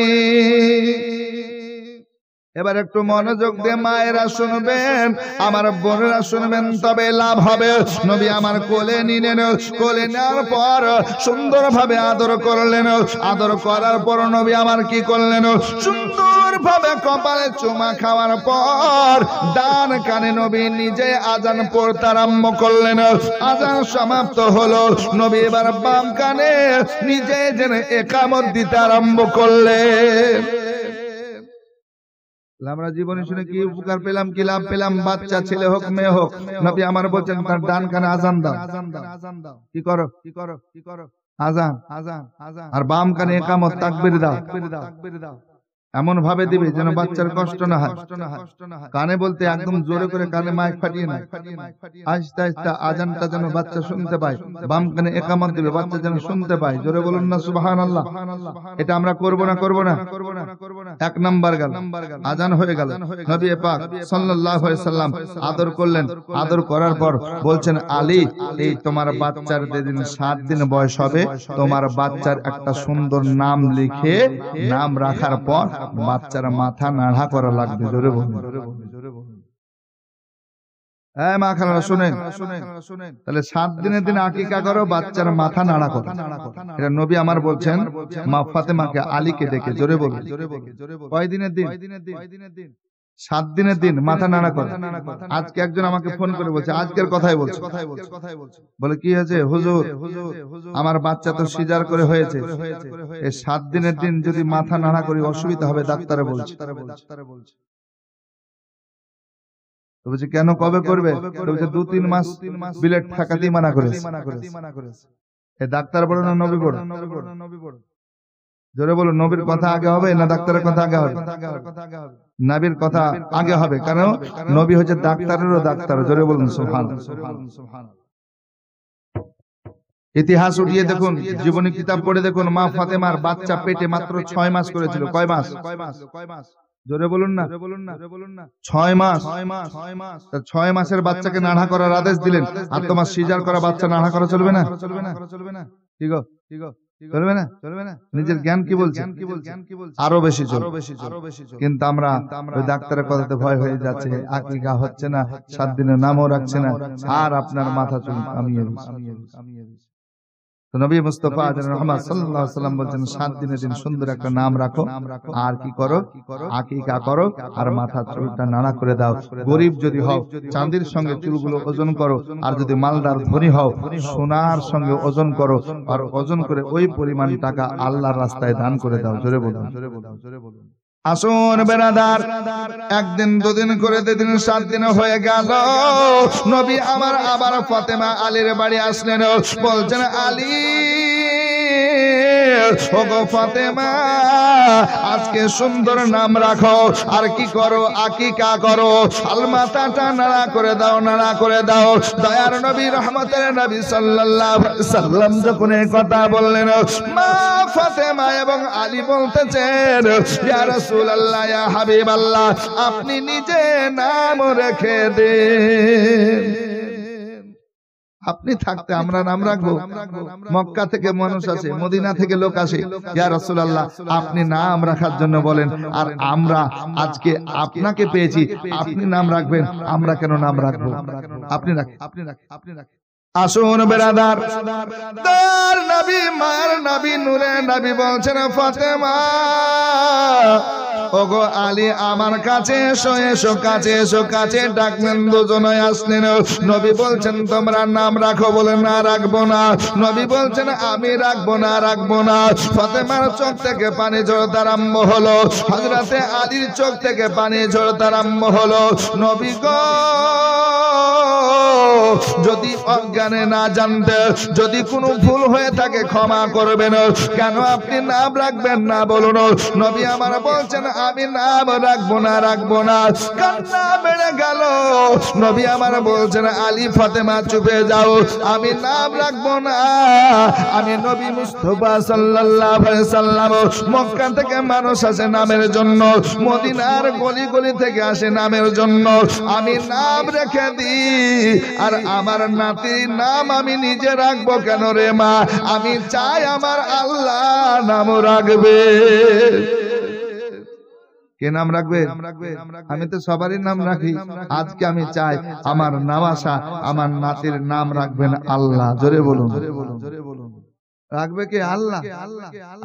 এবার একটু মনোযোগ দিয়ে মায়েরা শুনবেন আমার বোনেরা শুনবেন তবে লাভ হবে নবী আমার কোলে নিলেন কোলে নেওয়ার পর সুন্দর ভাবে আদর করলেন আদর করার পর নবী আমার কি করলেন সুন্দর ভাবে কপালে চুমা খাওয়ার পর ডান কানে নবী নিজে আজান পড়তে আরম্ভ করলেন আজান সমাপ্ত হলো নবী এবার বাম কানে নিজে যেন একামত দিতে আরম্ভ করলেন আমরা জীবনে শুনে কি উপকার পেলাম কি লাভ পেলাম বাচ্চা ছেলে হোক মেয়ে হোক নবী আমার বলছেন তার ডান কানে আজান দাও কি করো কি করো কি করো আজান আজান আজান আর বাম কানে একামত তাকবির দাও তাকবির দাও এমন ভাবে দিবে যেন বাচ্চার কষ্ট না হয় কানে বলতে একদম জোরে করে কানে মাইক ফাটিয়ে না আস্তে আস্তে আজানটা যেন বাচ্চা শুনতে পায় বাম কানে একামত দিবে বাচ্চা যেন শুনতে পায় জোরে বলুন না সুবাহান আল্লাহ এটা আমরা করব না করব না এক নাম্বার গেল আজান হয়ে গেল নবী পাক সাল্লাল্লাহু আলাইহি সাল্লাম আদর করলেন আদর করার পর বলছেন আলী এই তোমার বাচ্চার যেদিন সাত দিন বয়স হবে তোমার বাচ্চার একটা সুন্দর নাম লিখে নাম রাখার পর বাচ্চার মাথা নাড়া করা লাগবে জোরে হ্যাঁ মা খালারা শুনেন তাহলে সাত দিনের দিন আকিকা করো বাচ্চার মাথা নাড়া করো এটা নবী আমার বলছেন মা ফাতেমাকে আলীকে ডেকে জোরে বলুন কয় দিনের দিন সাত দিনের দিন মাথা নানা করে আজকে একজন আমাকে ফোন করে বলছে আজকের কথাই বলছে বলে কি হয়েছে হুজুর আমার বাচ্চা তো সিজার করে হয়েছে সাত দিনের দিন যদি মাথা নানা করি অসুবিধা হবে ডাক্তারে বলছে বলছে কেন কবে করবে বলছে দু তিন মাস বিলেট থাকাতেই মানা করে ডাক্তার বড় না নবী বড় নবী বড় নবী বড় জোরে বলো নবীর কথা আগে হবে না ডাক্তারের কথা আগে হবে নাবির কথা আগে হবে কারণ নবী হচ্ছে ডাক্তারেরও ডাক্তার জোরে বলুন সোহান ইতিহাস উঠিয়ে দেখুন জীবনী কিতাব পড়ে দেখুন মা ফাতেমার বাচ্চা পেটে মাত্র ছয় মাস করেছিল কয় মাস কয় মাস কয় মাস জোরে বলুন না বলুন না বলুন না ছয় মাস ছয় মাস ছয় মাস ছয় মাসের বাচ্চাকে নাড়া করার আদেশ দিলেন আর তোমার সিজার করা বাচ্চা নাড়া করা চলবে না চলবে না চলবে না ঠিক ঠিক চলবে না চলবে না নিজের জ্ঞান কি বলছে আরো বেশি আরো বেশি কিন্তু আমরা ওই ডাক্তারের কথাতে ভয় হয়ে যাচ্ছে আকিকা হচ্ছে না সাত দিনের নামও রাখছে না আর আপনার মাথা চুল কামিয়ে নবী মুস্তফা রহমান সাল্লাহ সাল্লাম বলছেন সাত দিনের দিন সুন্দর একটা নাম রাখো আর কি করো করো আর মাথা চুলটা নানা করে দাও গরিব যদি হও চাঁদের সঙ্গে চুলগুলো ওজন করো আর যদি মালদার ধনী হও সোনার সঙ্গে ওজন করো আর ওজন করে ওই পরিমাণ টাকা আল্লাহর রাস্তায় দান করে দাও জোরে বলুন জোরে বলুন জোরে বলুন আসুন বেড়াদার একদিন দুদিন করে দুদিন সাত দিন হয়ে গেল নবী আমার আবার ফতেমা আলীর বাড়ি আসলেন বলছেন আলী ওগো ফাতেমা আজকে সুন্দর নাম রাখো আর কি করো আকিকা করো আলমাতাটা নাড়া করে দাও নাড়া করে দাও দয়ার নবী রহমতের নবী সাল্লাহ সাল্লাম যখন কথা বললেন মা ফাতেমা এবং আলী বলতেছেন ইয়া রাসূলুল্লাহ আপনি নিজে নাম রেখে দে আপনি থাকতে আমরা নাম রাখবো মক্কা থেকে মানুষ আছে মদিনা থেকে লোক আসে ইয়া রাসূলুল্লাহ আপনি নাম রাখার জন্য বলেন আর আমরা আজকে আপনাকে পেয়েছি আপনি নাম রাখবেন আমরা কেন নাম রাখবো আপনি রাখেন আপনি রাখেন আপনি রাখেন আসুন বেড়াদার তার নবী মার নবী নূরে নবী বলছেন ফাতেমা ওগো আলী আমার কাছে এসো এসো কাছে এসো কাছে ডাকলেন দুজনে আসলেন নবী বলছেন তোমরা নাম রাখো বলে না রাখবো না নবী বলছেন আমি রাখবো না রাখবো না ফাতেমার চোখ থেকে পানি ঝরতে আরম্ভ হলো হজরতে আলীর চোখ থেকে পানি ঝরতে আরম্ভ হলো নবী গ যদি অজ্ঞানে না জানতে যদি কোনো ভুল হয়ে থাকে ক্ষমা করবেন কেন আপনি নাম রাখবেন না বলুন নবী আমার বলছেন আমি নাম রাখবো না রাখবো না কান্না বেড়ে গেল নবী আমার বলছেন আলী ফাতেমা চুপে যাও আমি নাম রাখবো না আমি নবী মুস্তফা সাল্লাল্লাহু আলাইহি সাল্লাম মক্কা থেকে মানুষ আসে নামের জন্য মদিনার গলি গলি থেকে আসে নামের জন্য আমি নাম রেখে দিই আর আমার নাতি নাম আমি নিজে রাখবো কেন রে মা আমি চাই আমার আল্লাহ নাম রাখবে কে নাম রাখবে আমি তো সবারই নাম রাখি আজকে আমি চাই আমার নামাশা আমার নাতির নাম রাখবেন আল্লাহ জোরে বলুন জোরে বলুন জোরে বলুন রাখবে কে আল্লাহ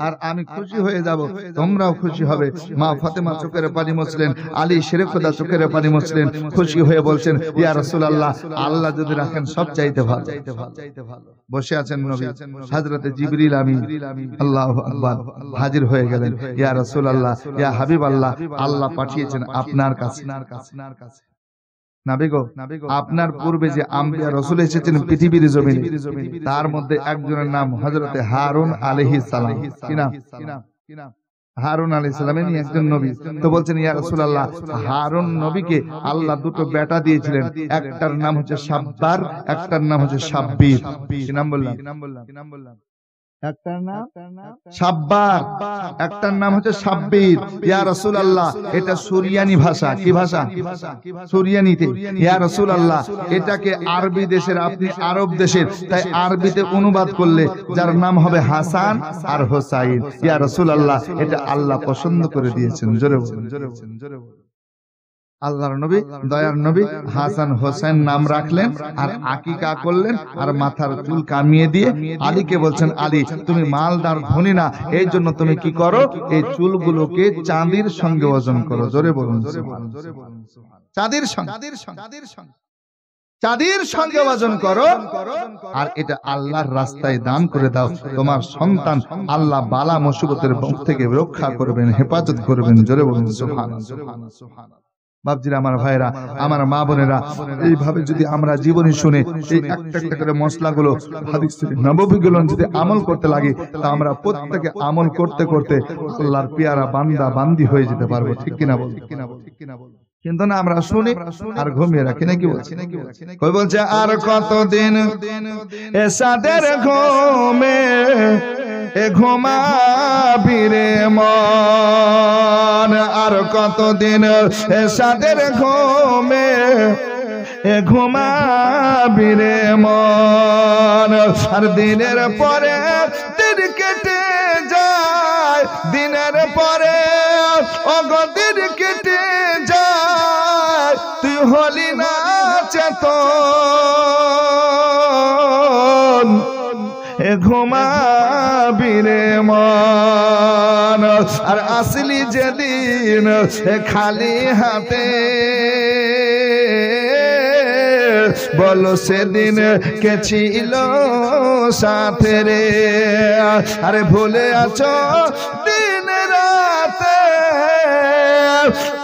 আর আমি খুশি হয়ে যাব তোমরাও খুশি হবে মা ফাতেমা চোখের পানি মুছলেন আলী শেরেফদা চোখের পানি মুছলেন খুশি হয়ে বলছেন ইয়া রাসূলুল্লাহ আল্লাহ আল্লাহ যদি রাখেন সব চাইতে ভালো বসে আছেন নবী হযরতে জিবরিল আমিন আল্লাহু আকবার হাজির হয়ে গেলেন ইয়া আল্লাহ ইয়া হাবিব আল্লাহ আল্লাহ পাঠিয়েছেন আপনার কাছে আপনার পূর্বে যে আম্বিয়া রসুল এসেছেন পৃথিবীর জমিনে তার মধ্যে একজনের নাম হজরতে হারুন আলহি সালাম কি নাম হারুন আলী সালামেরই একজন নবী তো বলছেন ইয়া রাসূলুল্লাহ হারুন নবীকে আল্লাহ দুটো বেটা দিয়েছিলেন একটার নাম হচ্ছে সাব্বার একটার নাম হচ্ছে সাব্বির নাম নাম বললাম বললাম নাম বললাম একটার নাম হচ্ছে সাব্বির ইয়া রসুল আল্লাহ এটা সুরিয়ানি ভাষা কি ভাষা সুরিয়ানিতে ইয়া রসুল আল্লাহ এটাকে আরবি দেশের আপনি আরব দেশের তাই আরবিতে অনুবাদ করলে যার নাম হবে হাসান আর হোসাইন ইয়া রসুল আল্লাহ এটা আল্লাহ পছন্দ করে দিয়েছেন জোরে জোরে জোরে আল্লাহর নবী দয়ার নবী হাসান হোসেন নাম রাখলেন আর আকিকা করলেন আর মাথার চুল কামিয়ে দিয়ে আলীকে বলছেন আলী তুমি মালদার ধনী না এই জন্য তুমি কি করো এই চুলগুলোকে চাঁদির সঙ্গে ওজন করো জোরে বলুন চাঁদির সঙ্গে চাঁদির সঙ্গে চাঁদির সঙ্গে চাঁদের সঙ্গে ওজন করো আর এটা আল্লাহর রাস্তায় দান করে দাও তোমার সন্তান আল্লাহ বালা মুসিবতের বংশ থেকে রক্ষা করবেন হেফাজত করবেন জোরে বলুন সুবহান সুবহান বাপজির আমার ভাইরা আমার মা বোনেরা এইভাবে যদি আমরা জীবনে শুনে এই একটা একটা করে মশলাগুলো নবীগুলো যদি আমল করতে লাগে তা আমরা প্রত্যেকে আমল করতে করতে আল্লাহর পিয়ারা বান্দা বান্দি হয়ে যেতে পারবো ঠিক কিনা বল ঠিক কিনা বল বল কিন্তু না আমরা শুনি আর ঘুমিয়ে রাখি নাকি বলছি নাকি বলছে আর কতদিন এসাদের ঘুমে ঘুমাবি রে মন আর কতদিন সাদের ঘুমে এ ঘুমাবিরে মন আর দিনের পরে দিন কেটে যায় দিনের পরে অগদিন কেটে যায় তুই হলি না ঘুমাবিরে রে মন আর আসলি যেদিন খালি হাতে বলো সেদিন কে ছিল সাথে রে আরে ভুলে আছো দিন রাতে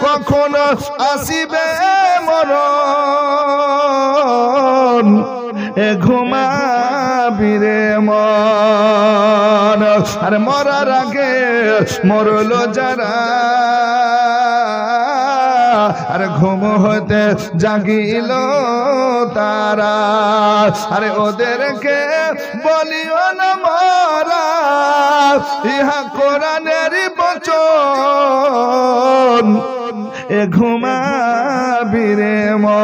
কখনো আসিবে মর এ ঘুমা জীবন আর মরার আগে মরল যারা আর ঘুম হতে জাগিল তারা আরে ওদেরকে বলিও না মারা ইহা কোরআনের বচন এ ঘুমা বীরে মা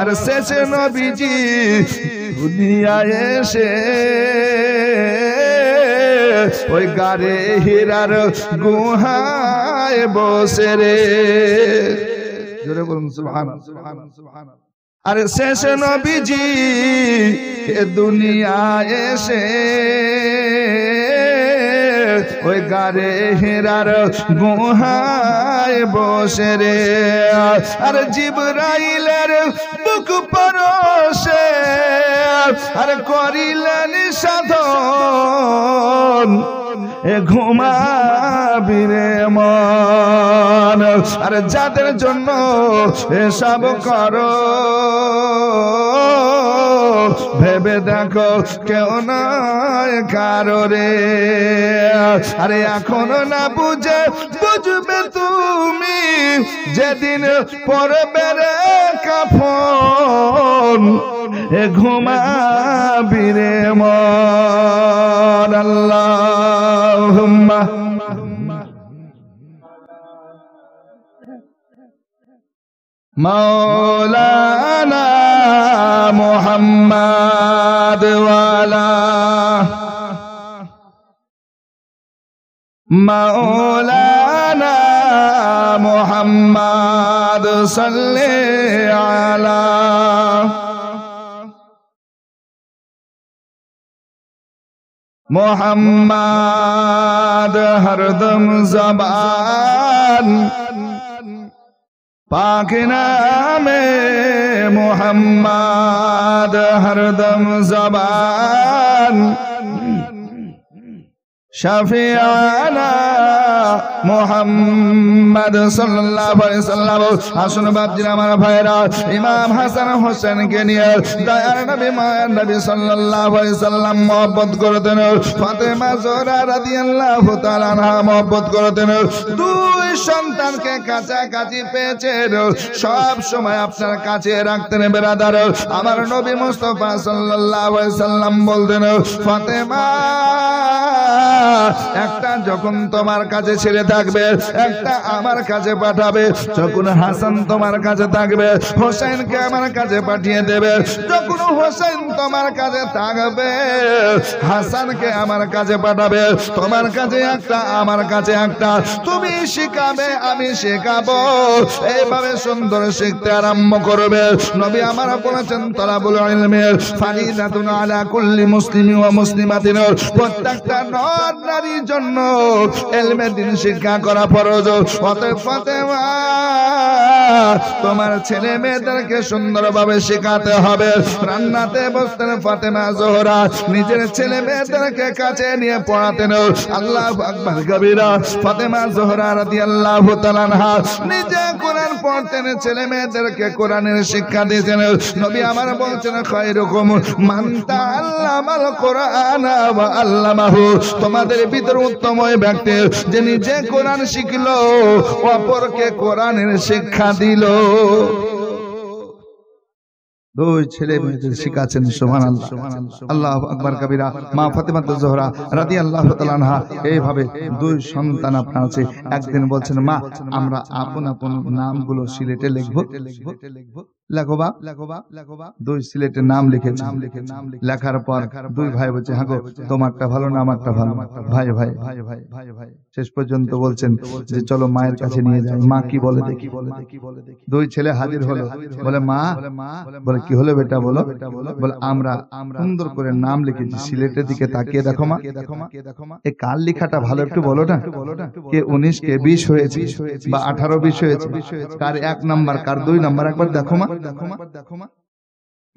আর শেষে নবীজি দুনিয়া এসে ওই গারে হীরার গুহায় বসে রে জোরে বলুন সুবহান সুবহান সুবহান আর শেষ নবীজি এ দুনিয়া এসে ওই গারে হেরার গুহায় বসে রে আর রাইলার বুক পরশে আর করিলেন সাধন ঘুমাবি রে মন আর যাদের জন্য এসব করো ভেবে দেখো কেউ নয় কারো রে আরে এখনো না বুঝে বুঝবে তুমি যেদিন পড়বে রে কাফন এ ঘুমাবি রে মন আল্লাহুম্মা محمد والا مولانا محمد صلی علی محمد ہر دم زبان पाक नाम मोहम्मद हरदम जबान शफियाना মোহাম্মদ সাল্লাল্লাহু আলাইহি সাল্লাম আসুন বাপজির আমার ভাইরা ইমাম হাসান কে নিয়ে দয়ার নবী মায়ের নবী সাল্লাল্লাহু আলাইহি সাল্লাম করতেন ফাতেমা রাদিয়াল্লাহু তাআলা করতেন দুই সন্তানকে কাছাকাছি পেয়েছেন সব সময় আপনার কাছে রাখতেন বেরাদার আমার নবী মুস্তাফা সাল্লাল্লাহু আলাইহি সাল্লাম বলতেন ফাতেমা একটা যখন তোমার কাছে মাঝে ছেড়ে থাকবে একটা আমার কাছে পাঠাবে যখন হাসান তোমার কাছে থাকবে হোসেনকে আমার কাছে পাঠিয়ে দেবে যখন হোসেন তোমার কাছে থাকবে হাসানকে আমার কাছে পাঠাবে তোমার কাছে একটা আমার কাছে একটা তুমি শিখাবে আমি শেখাবো এইভাবে সুন্দর শিখতে আরম্ভ করবে নবী আমার বলেছেন তলাবুল ইলমের ফারিদাতুন আলা কুল্লি মুসলিমি ওয়া মুসলিমাতিন প্রত্যেকটা নর নারীর জন্য এলমে দিন শিক্ষা করা ফরজ তোমার ছেলে মেয়েদেরকে সুন্দরভাবে শেখাতে হবে রান্নাতে বসতেন ফাতেমা জোহরা নিজের ছেলে মেয়েদেরকে কাছে নিয়ে পড়াতেন আল্লাহ কবিরা ফাতেমা জোহরা আল্লাহ তালানহা নিজে কোরআন পড়তেন ছেলে মেয়েদেরকে কোরআনের শিক্ষা নবী আমার বলছেন খয়রকম মানতা আল্লাহ কোরআন আল্লাহ তোমাদের ভিতর উত্তম ব্যক্তি যিনি নিজে কোরআন শিখলো অপরকে কোরআনের শিক্ষা দিল দুই ছেলে মেয়েদের শিখাচ্ছেন আল্লাহ আকবর কবিরা মা ফাতেমা জোহরা রাদি আল্লাহ তালানহা এইভাবে দুই সন্তান আপনার আছে একদিন বলছেন মা আমরা আপন আপন নামগুলো সিলেটে লিখবো লিখবো লিখবো লেখো লেখো বা বা লেখো বা দুই সিলেটের নাম লিখে নাম লিখে নাম লিখে লেখার পর দুই ভাই বলছে হাগো তোমারটা ভালো না আমারটা ভালো ভাই ভাই ভাই ভাই ভাই ভাই শেষ পর্যন্ত বলছেন যে চলো মায়ের কাছে নিয়ে যাই মা কি বলে দেখি বলে দেখি বলে দেখি দুই ছেলে হাজির হলো বলে মা বলে কি হলো বেটা বলো বলে আমরা সুন্দর করে নাম লিখেছি সিলেটের দিকে তাকিয়ে দেখো মা দেখো মা দেখো মা এই কার লেখাটা ভালো একটু বলো না কে উনিশ কে বিশ হয়েছে বা আঠারো বিশ হয়েছে কার এক নাম্বার কার দুই নাম্বার একবার দেখো মা দেখো মা দেখো মা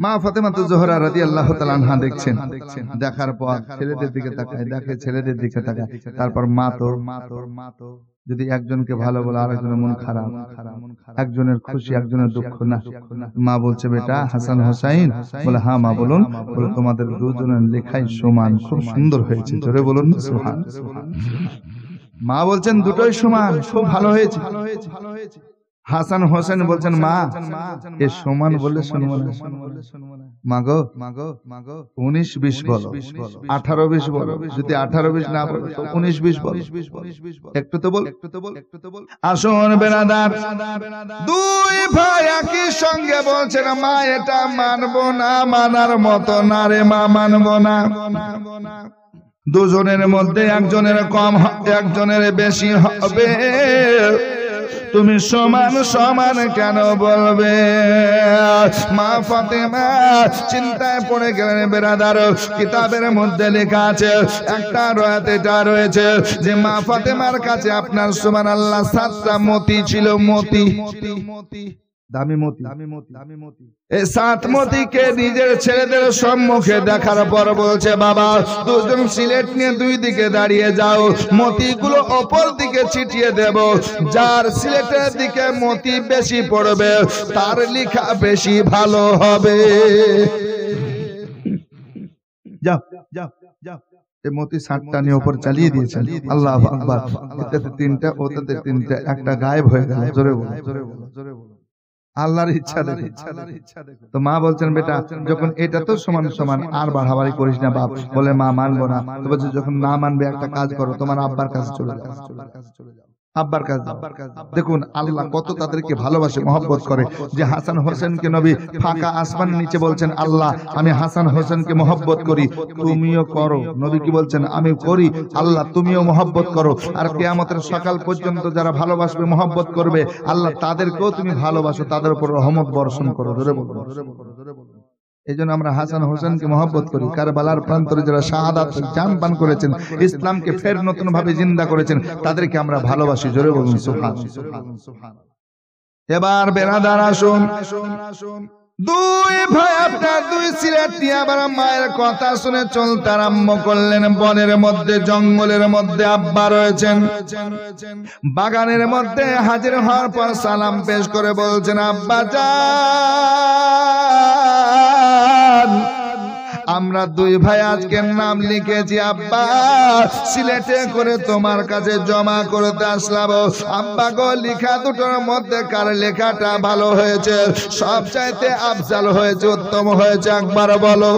মা ফাতেমা তো জোহরা আল্লাহ দেখছেন দেখার পর ছেলেদের দিকে তাকায় দেখে ছেলেদের দিকে তাকায় তারপর মা মা মা তো যদি একজনকে ভালো বলে আর একজনের মন খারাপ একজনের খুশি একজনের দুঃখ না মা বলছে বেটা হাসান হোসাইন বলে হ্যাঁ মা হ্যাঁ, বলুন বলে তোমাদের দুজনের লেখাই সমান খুব সুন্দর হয়েছে জোরে বলুন সোহান মা বলছেন দুটোই সমান খুব ভালো হয়েছে ভালো হয়েছে ভালো হয়েছে হাসান হোসেন বলছেন মা এ সমান বলে শুনবো না মাগো মাগো মাগো উনিশ বিশ বলো আঠারো বিশ বলো যদি আঠারো বিশ না বলো উনিশ বিশ বলো একটু তো বল একটু তো বল একটু তো বল আসুন বেনাদার দুই ভাই একই সঙ্গে বলছেন মা এটা মানবো না মানার মতো না রে মা মানবো না না দুজনের মধ্যে একজনের কম একজনের বেশি হবে তুমি সমান সমান কেন বলবে মা ফাতেমা চিন্তায় পড়ে গেলেন বেড়াদার কিতাবের মধ্যে লেখা আছে একটা রয়াতে যা রয়েছে যে মা ফাতেমার কাছে আপনার সমান আল্লাহ সাতটা মতি ছিল মতি মতি ছেলেদের দাঁড়িয়ে যাও দিকে বেশি পড়বে তার লেখা বেশি ভালো হবে মতি সাতটা নিয়ে ওপর চালিয়ে দিয়েছে আল্লাহ আকবার এটাতে তিনটা তিনটা একটা গায়েব হয়ে গেল জোরে বলো জোরে বলো জোরে বলো আল্লাহর ইচ্ছা দেখে তো মা বলছেন বেটা যখন এটা তো সমান সমান আর বাড়াবাড়ি করিস না বাপ বলে মা মানবো না তো বলছে যখন না মানবে একটা কাজ করো তোমার আব্বার কাছে চলে যাও আব্বার কাজ দেখুন আল্লাহ কত তাদেরকে ভালোবাসে মহব্বত করে যে হাসান হোসেনকে নবী ফাঁকা আসমান নিচে বলছেন আল্লাহ আমি হাসান হোসেনকে মহব্বত করি তুমিও করো নবী কি বলছেন আমি করি আল্লাহ তুমিও মহব্বত করো আর কেয়ামতের সকাল পর্যন্ত যারা ভালোবাসবে মহব্বত করবে আল্লাহ তাদেরকেও তুমি ভালোবাসো তাদের উপর রহমত বর্ষণ করো ধরে বলো এই জন্য আমরা হাসান হোসেনকে মহব্বত করি কারবালার প্রান্তরে যারা শাহাদাত জান পান করেছেন ইসলামকে ফের নতুন ভাবে জিন্দা করেছেন তাদেরকে আমরা ভালোবাসি জোরে বলুন সুহান এবার বেড়াদার আসুন দুই ভাই আপনার দুই সিরাটি আবার মায়ের কথা শুনে চলতে আরম্ভ করলেন বনের মধ্যে জঙ্গলের মধ্যে আব্বা রয়েছেন বাগানের মধ্যে হাজির হওয়ার পর সালাম পেশ করে বলছেন আব্বা যা Muhammad আমরা দুই ভাই আজকে নাম লিখেছি আব্বা সিলেটে করে তোমার কাছে জমা করতে আসলাম আব্বা গো লিখা দুটোর মধ্যে কার লেখাটা ভালো হয়েছে সব চাইতে আফজাল হয়েছে উত্তম হয়েছে একবার বলো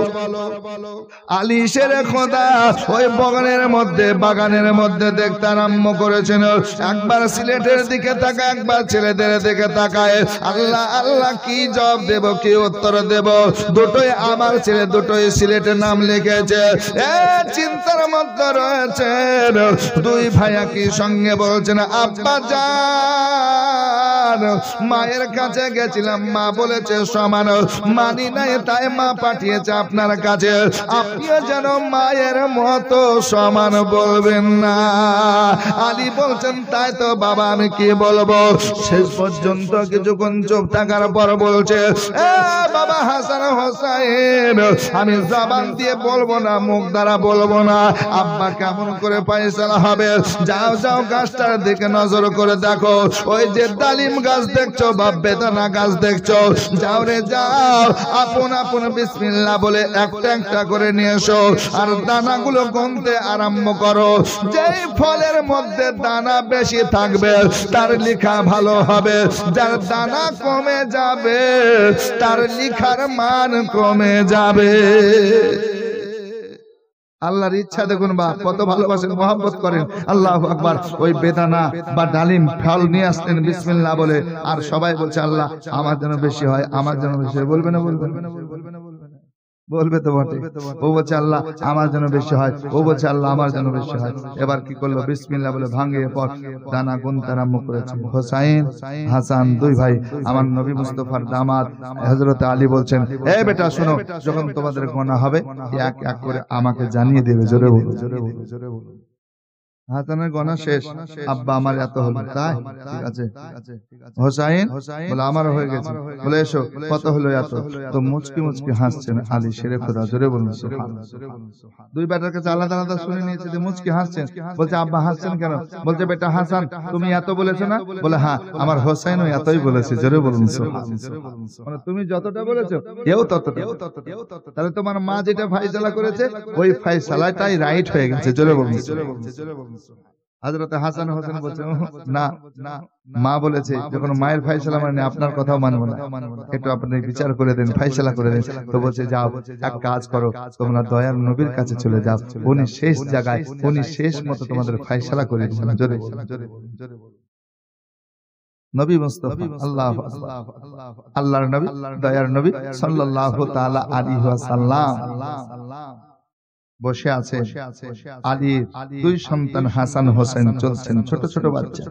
আলী সেরে খোদা ওই বগানের মধ্যে বাগানের মধ্যে দেখতে আরম্ভ করেছেন একবার সিলেটের দিকে তাকায় একবার ছেলেদের দিকে তাকায় আল্লাহ আল্লাহ কি জব দেব কি উত্তর দেব দুটোই আমার ছেলে দুটোই সিলেটের নাম লিখেছে চিন্তার মধ্যে রয়েছে দুই ভাইয়া কি সঙ্গে বলছেন আব্বা যা মায়ের কাছে গেছিলাম মা বলেছে সমান মানি নাই তাই মা পাঠিয়েছে আপনার কাছে আপনিও যেন মায়ের মতো সমান বলবেন না আলী বলছেন তাই তো বাবা আমি কি বলবো শেষ পর্যন্ত কিছুক্ষণ চোখ থাকার পর বলছে বাবা হাসান হোসাইন আমি জবান দিয়ে বলবো না মুখ দ্বারা বলবো না আব্বা কেমন করে পায়সালা হবে যাও যাও গাছটার দিকে নজর করে দেখো ওই যে ডালিম গাছ দেখছো বা বেদনা গাছ দেখছো যাও রে যাও আপন আপন বিসমিল্লা বলে একটা একটা করে নিয়ে এসো আর দানাগুলো গুনতে আরম্ভ করো যেই ফলের মধ্যে দানা বেশি থাকবে তার লিখা ভালো হবে যার দানা কমে যাবে তার লিখার মান কমে যাবে আল্লাহর ইচ্ছা দেখুন বা কত ভালোবাসেন মোহাম্মত করেন আল্লাহ আকবার ওই বেদানা বা ডালিম ফল নিয়ে আসতেন বিসমিল্লা বলে আর সবাই বলছে আল্লাহ আমার যেন বেশি হয় আমার যেন বেশি হয় বলবে না বলবে না বলবে না বলবে তো বটে ও বলছে আল্লাহ আমার জন্য বেশি হয় ও বলছে আল্লাহ আমার জন্য বেশি হয় এবার কি করলো বিসমিল্লাহ বলে ভাঙিয়ে পর দানা গুন তারা মুখ করেছে হোসাইন হাসান দুই ভাই আমার নবী মুস্তফার দামাদ হজরত আলী বলছেন এ বেটা শোনো যখন তোমাদের গোনা হবে এক এক করে আমাকে জানিয়ে দেবে জোরে বলো জোরে বলো জোরে বলো হাসানের গনা শেষ আব্বা আমার এত হলো তাই ঠিক আছে হোসাইন বলে আমার হয়ে গেছে বলে এসো কত হলো এত তো মুচকি মুচকি হাসছেন আলী শেরে খোদা জোরে বলুন দুই বেটার কাছে আলাদা আলাদা শুনে নিয়েছে যে মুচকি হাসছেন বলছে আব্বা হাসছেন কেন বলছে বেটা হাসান তুমি এত বলেছো না বলে হ্যাঁ আমার হোসাইন ও এতই বলেছে জোরে বলুন মানে তুমি যতটা বলেছো এও ততটা তাহলে তোমার মা যেটা ফাইসালা করেছে ওই ফাইসালাটাই রাইট হয়ে গেছে জোরে বলুন জোরে বলুন হাজরতে হাসান হোসেন বলছে না মা বলেছে যখন মায়ের ফাইসলা মানে, মানে আপনার কথাও মানবো না একটু আপনি বিচার করে দেন ফাইসলা করে দেন তো বলছে যাও এক কাজ করো তোমরা দয়ার নবীর কাছে চলে যাও উনি শেষ জায়গায় উনি শেষ মতো তোমাদের ফাইসলা করে দিচ্ছেন জোরে নবী মুস্তফা আল্লাহ আল্লাহর নবী দয়ার নবী সাল্লাল্লাহু তাআলা আলাইহি ওয়াসাল্লাম বসে আছে আলীর দুই সন্তান হাসান হোসেন চলছেন ছোট ছোট বাচ্চা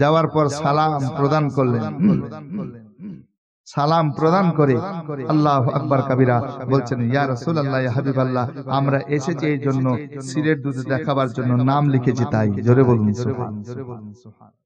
যাওয়ার পর সালাম প্রদান করলেন সালাম প্রদান করে আল্লাহ আকবর কাবিরা বলছেন ইয়া রসুল আল্লাহ হাবিব আল্লাহ আমরা এসেছি এই জন্য সিলেট দুধ দেখাবার জন্য নাম লিখেছি তাই জোরে বলুন জোরে বলুন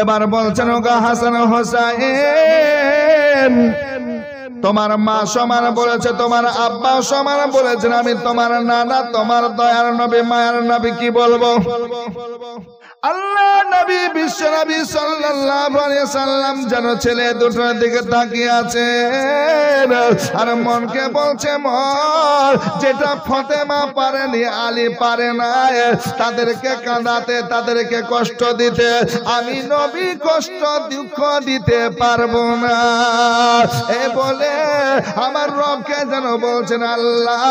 এবার বলছেন ওগা হাসান হোসাইন তোমার মা সমান বলেছে তোমার আব্বা সমান বলেছেন আমি তোমার নানা তোমার দয়ার নবী মায়ার নবী কি বলবো আল্লাহ নবী বিশ্ব নবী সাল্লাম যেন ছেলে দুটোর দিকে তাকিয়ে আছে আর মনকে বলছে মন যেটা ফতেমা পারেনি আলী পারে না তাদেরকে কাঁদাতে তাদেরকে কষ্ট দিতে আমি নবী কষ্ট দুঃখ দিতে পারবো না এ বলে আমার রবকে যেন বলছেন আল্লাহ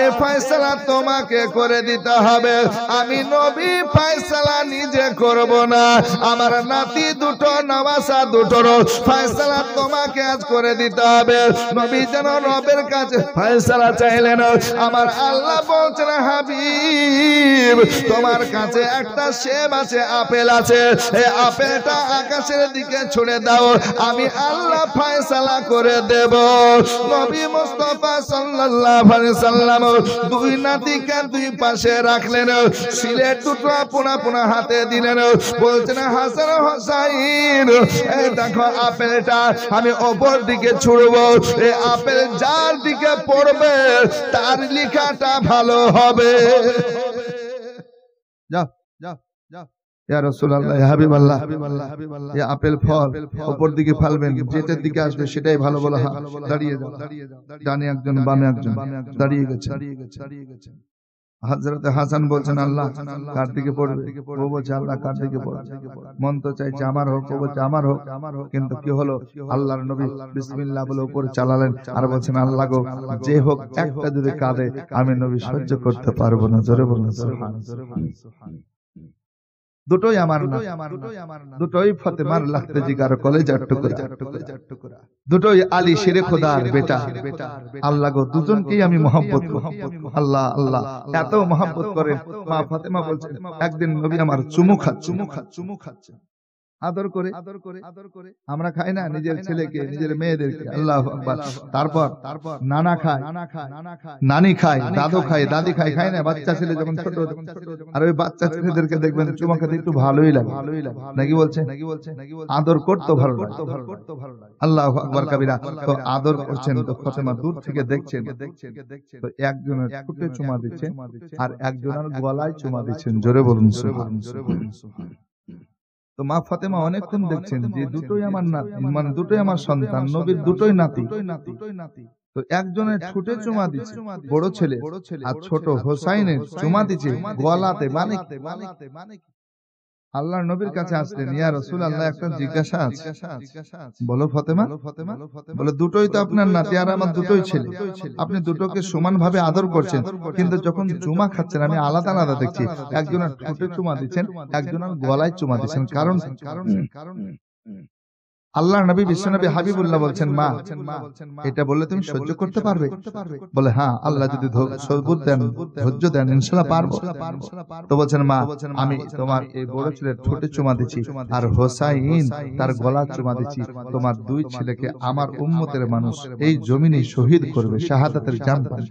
এ ফয়সলা তোমাকে করে দিতে হবে আমি নবী আমি ফায়সালা নিজে করব না আমার নাতি দুটো নামাসা দুটোর ফায়সালা তোমাকে আজ করে দিতে হবে নবী যেন রবের কাছে ফায়সালা চাইলেন আমার আল্লাহ বলছেন হাবিব তোমার কাছে একটা সেব আছে আপেল আছে এই আপেলটা আকাশের দিকে ছুড়ে দাও আমি আল্লাহ ফায়সালা করে দেব নবী মুস্তফা সাল্লাল্লাহু আলাইহি সাল্লাম দুই নাতিকে দুই পাশে রাখলেন সিলেট দুটো আপন হাতে দিলেন বলছেন হাসান হোসাইন এই দেখো আপেলটা আমি ওপর দিকে ছুড়ব এই আপেল যার দিকে পড়বে তার লিখাটা ভালো হবে আপেল ফল ওপর দিকে যেটার দিকে আসবে সেটাই ভালো বলা দাঁড়িয়ে যাও দাঁড়িয়ে যাও একজন বামে একজন দাঁড়িয়ে গেছে দাঁড়িয়ে গেছে দাঁড়িয়ে গেছে হাজরতে হাসান বলছেন আল্লাহ কার দিকে পড়বে ও বলছে আল্লাহ কার দিকে পড়বে মন তো চাইছে আমার হোক ও বলছে আমার হোক কিন্তু কি হলো আল্লাহর নবী বিসমিল্লাহ বলে উপরে চালালেন আর বলছেন আল্লাহ গো যে হোক একটা যদি কাঁদে আমি নবী সহ্য করতে পারবো না জোরে বলুন সুবহান দুটোই আমার না দুটোই ফতেমার লাগতে জিগার কলে কলেজার টুকরা দুটোই আলী শেরে খোদার বেটা আল্লাহ গো দুজনকেই আমি মহব্বত আল্লাহ আল্লাহ এত মহব্বত করে মা ফাতেমা বলছেন একদিন নবী আমার চুমু খাচ্ছে চুমু খাচ্ছে চুমু খাচ্ছে আদর করে আদর করে আদর করে আমরা খাই না নিজের ছেলেকে নিজের মেয়েদেরকে আল্লাহ তারপর তারপর নানা খায় নানা খায় নানা খায় নানি খায় দাদু খায় দাদি খায় খায় না বাচ্চা ছেলে যখন ছোট আর ওই বাচ্চা ছেলেদেরকে দেখবেন চুমা খেতে একটু ভালোই লাগে ভালোই লাগে নাকি বলছে নাকি বলছে নাকি আদর করতো ভালো লাগে করতে ভালো লাগে আল্লাহ আকবর কাবিরা তো আদর করছেন তো ফাতেমা দূর থেকে দেখছেন দেখছেন তো একজনের ঠোঁটে চুমা দিচ্ছেন আর একজনের গলায় চুমা দিচ্ছেন জোরে বলুন সুবহানাল্লাহ বলুন তো মা ফাতেমা অনেকক্ষণ দেখছেন যে দুটোই মানে আমার নাতি মানে দুটোই আমার সন্তান নবীর দুটোই নাতি তো একজনের ছুটে চুমা দিচ্ছে বড় ছেলে আর ছোট হোসাইনের চুমা দিচ্ছে গলাতে মানে মানে আল্লাহ নবীর কাছে আসলেন ইয়া রসুল আল্লাহ একটা জিজ্ঞাসা আছে বলো ফতেমা বলে দুটোই তো আপনার নাতি আর আমার দুটোই ছেলে আপনি দুটোকে সমান ভাবে আদর করছেন কিন্তু যখন চুমা খাচ্ছেন আমি আলাদা আলাদা দেখছি একজনের ঠোঁটে চুমা দিচ্ছেন একজনের গলায় চুমা দিচ্ছেন কারণ কারণ কারণ আল্লাহ নবী বিশ্বনবী হাবিবুল্লাহ বলছেন মা এটা বললে তুমি সহ্য করতে পারবে বলে হ্যাঁ আল্লাহ যদি দেন ধৈর্য দেন ইনশাল্লাহ পারবো তো বলছেন মা আমি তোমার এই বড় ছেলের ঠোঁটে চুমা দিচ্ছি আর হোসাইন তার গলা চুমা দিচ্ছি তোমার দুই ছেলেকে আমার উম্মতের মানুষ এই জমিনে শহীদ করবে শাহাদাতের জাম্পান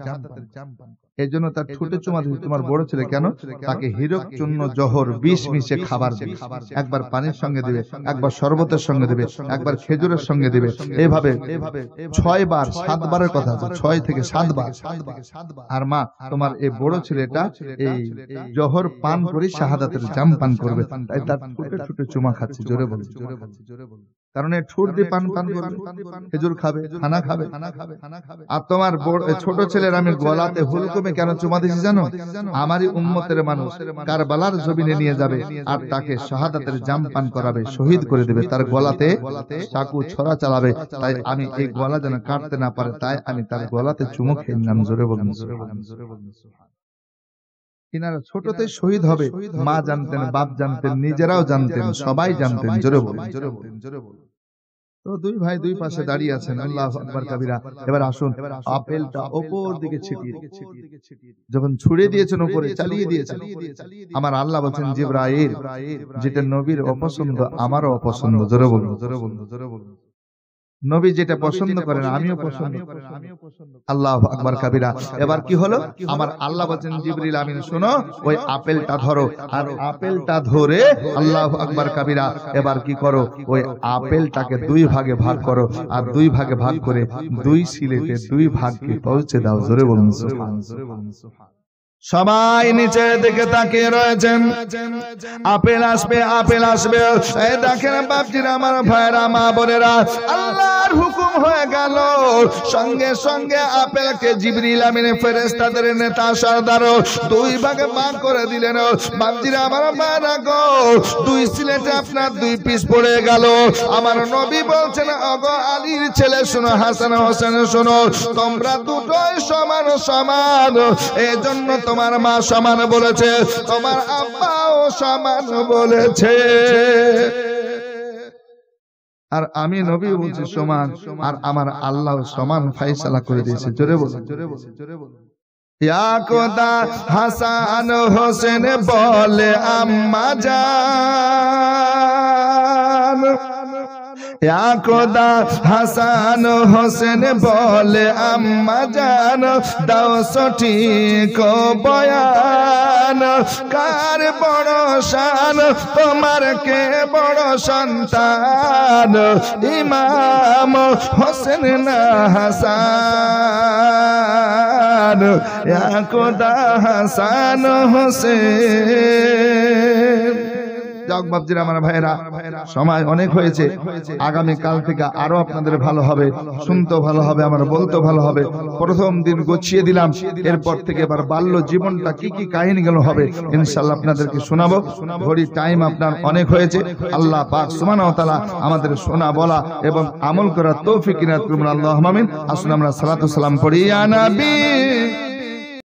এজন্য তার ঠোঁটে চুমা দিল তোমার বড় ছেলে কেন তাকে হিরক চূর্ণ জহর বিষ মিশে খাবার দিবে একবার পানির সঙ্গে দিবে একবার শরবতের সঙ্গে দিবে একবার খেজুরের সঙ্গে দিবে এভাবে ছয় বার সাত বারের কথা আছে ছয় থেকে সাত বার আর মা তোমার এই বড় ছেলেটা এই জহর পান করে শাহাদাতের জাম পান করবে তাই তার ঠোঁটে ঠোঁটে চুমা খাচ্ছে জোরে বলছে জোরে বলছে জোরে বলছে কারণ পান পান করবে খেজুর খাবে খানা খাবে আর তোমার ছোট ছেলের আমি গলাতে হুলকুমে কেন চুমা দিছি জানো আমারই উম্মতের মানুষ জমিনে নিয়ে যাবে আর তাকে শাহাদাতের জাম পান করাবে শহীদ করে দেবে তার গলাতে চাকু ছড়া চালাবে তাই আমি এই গলা যেন কাটতে না পারে তাই আমি তার গলাতে চুমু খেয়ে নাম জোরে বলুন জোরে বলুন ছোটতে শহীদ হবে মা জানতেন বাপ জানতেন নিজেরাও জানতেন সবাই জানতেন জোরে বলুন জোরে বলুন জোরে বলুন তো দুই ভাই দুই পাশে দাঁড়িয়ে আছেন আল্লাহ আকবর কাবিরা এবার আসুন আপেলটা ওপর দিকে ছিটিয়ে যখন ছুড়ে দিয়েছেন ওপরে চালিয়ে দিয়েছেন আমার আল্লাহ বলছেন জিব্রাইল যেটা নবীর অপছন্দ আমারও অপছন্দ জোরে বলুন জোরে বলুন জোরে বলুন নবী যেটা পছন্দ করেন আমিও পছন্দ আল্লাহ আকবর কাবিরা এবার কি হলো আমার আল্লাহ বলছেন জিবরিল আমিন শোনো ওই আপেলটা ধরো আর আপেলটা ধরে আল্লাহ আকবর কাবিরা এবার কি করো ওই আপেলটাকে দুই ভাগে ভাগ করো আর দুই ভাগে ভাগ করে দুই সিলেটে দুই ভাগকে পৌঁছে দাও জোরে বলুন সবাই নিচে দিকে তাকিয়ে রয়েছেন আপেল আসবে আপেল আসবে দেখেন বাপজিরা আমার ভাইরা মা বোনেরা আল্লাহ হুকুম হয়ে গেল সঙ্গে সঙ্গে আপেলকে জিবরিল আমিনে ফেরেস্তাদের নেতা সর্দার দুই ভাগে ভাগ করে দিলেন বাবজিরা আমার মা রাগ দুই সিলেটে আপনার দুই পিস পড়ে গেল আমার নবী বলছেন অগ আলীর ছেলে শোনো হাসান হোসেন শোনো তোমরা দুটোই সমান সমান এই জন্য তোমার মা সমান বলেছে তোমার আব্বাও সমান বলেছে আর আমি নবী বলছি সমান আর আমার আল্লাহ সমান ফাইসালা করে দিয়েছে জোরে বলুন জোরে বলুন জোরে বলুন কোদা হাসান হোসেন বলে আম্মা জান একদা হাসান হোসেন বলে আম্মা জান দাও সঠিক বয়ান কার বড় শান তোমার কে বড় সন্তান ইমাম হোসেন না হাসান একদা হাসান হোসেন যাক বাপজির আমার ভাইয়েরা সময় অনেক হয়েছে আগামী কাল থেকে আরো আপনাদের ভালো হবে শুনতে ভালো হবে আমার বলতে ভালো হবে প্রথম দিন গুছিয়ে দিলাম এরপর থেকে এবার বাল্য জীবনটা কি কি কাহিনী গেল হবে ইনশাল্লাহ আপনাদেরকে শোনাবো ঘড়ি টাইম আপনার অনেক হয়েছে আল্লাহ পাক সুবহানাহু ওয়া আমাদের শোনা বলা এবং আমল করা তৌফিক আল্লাহ আমিন আসুন আমরা সালাতু সালাম পড়ি ইয়া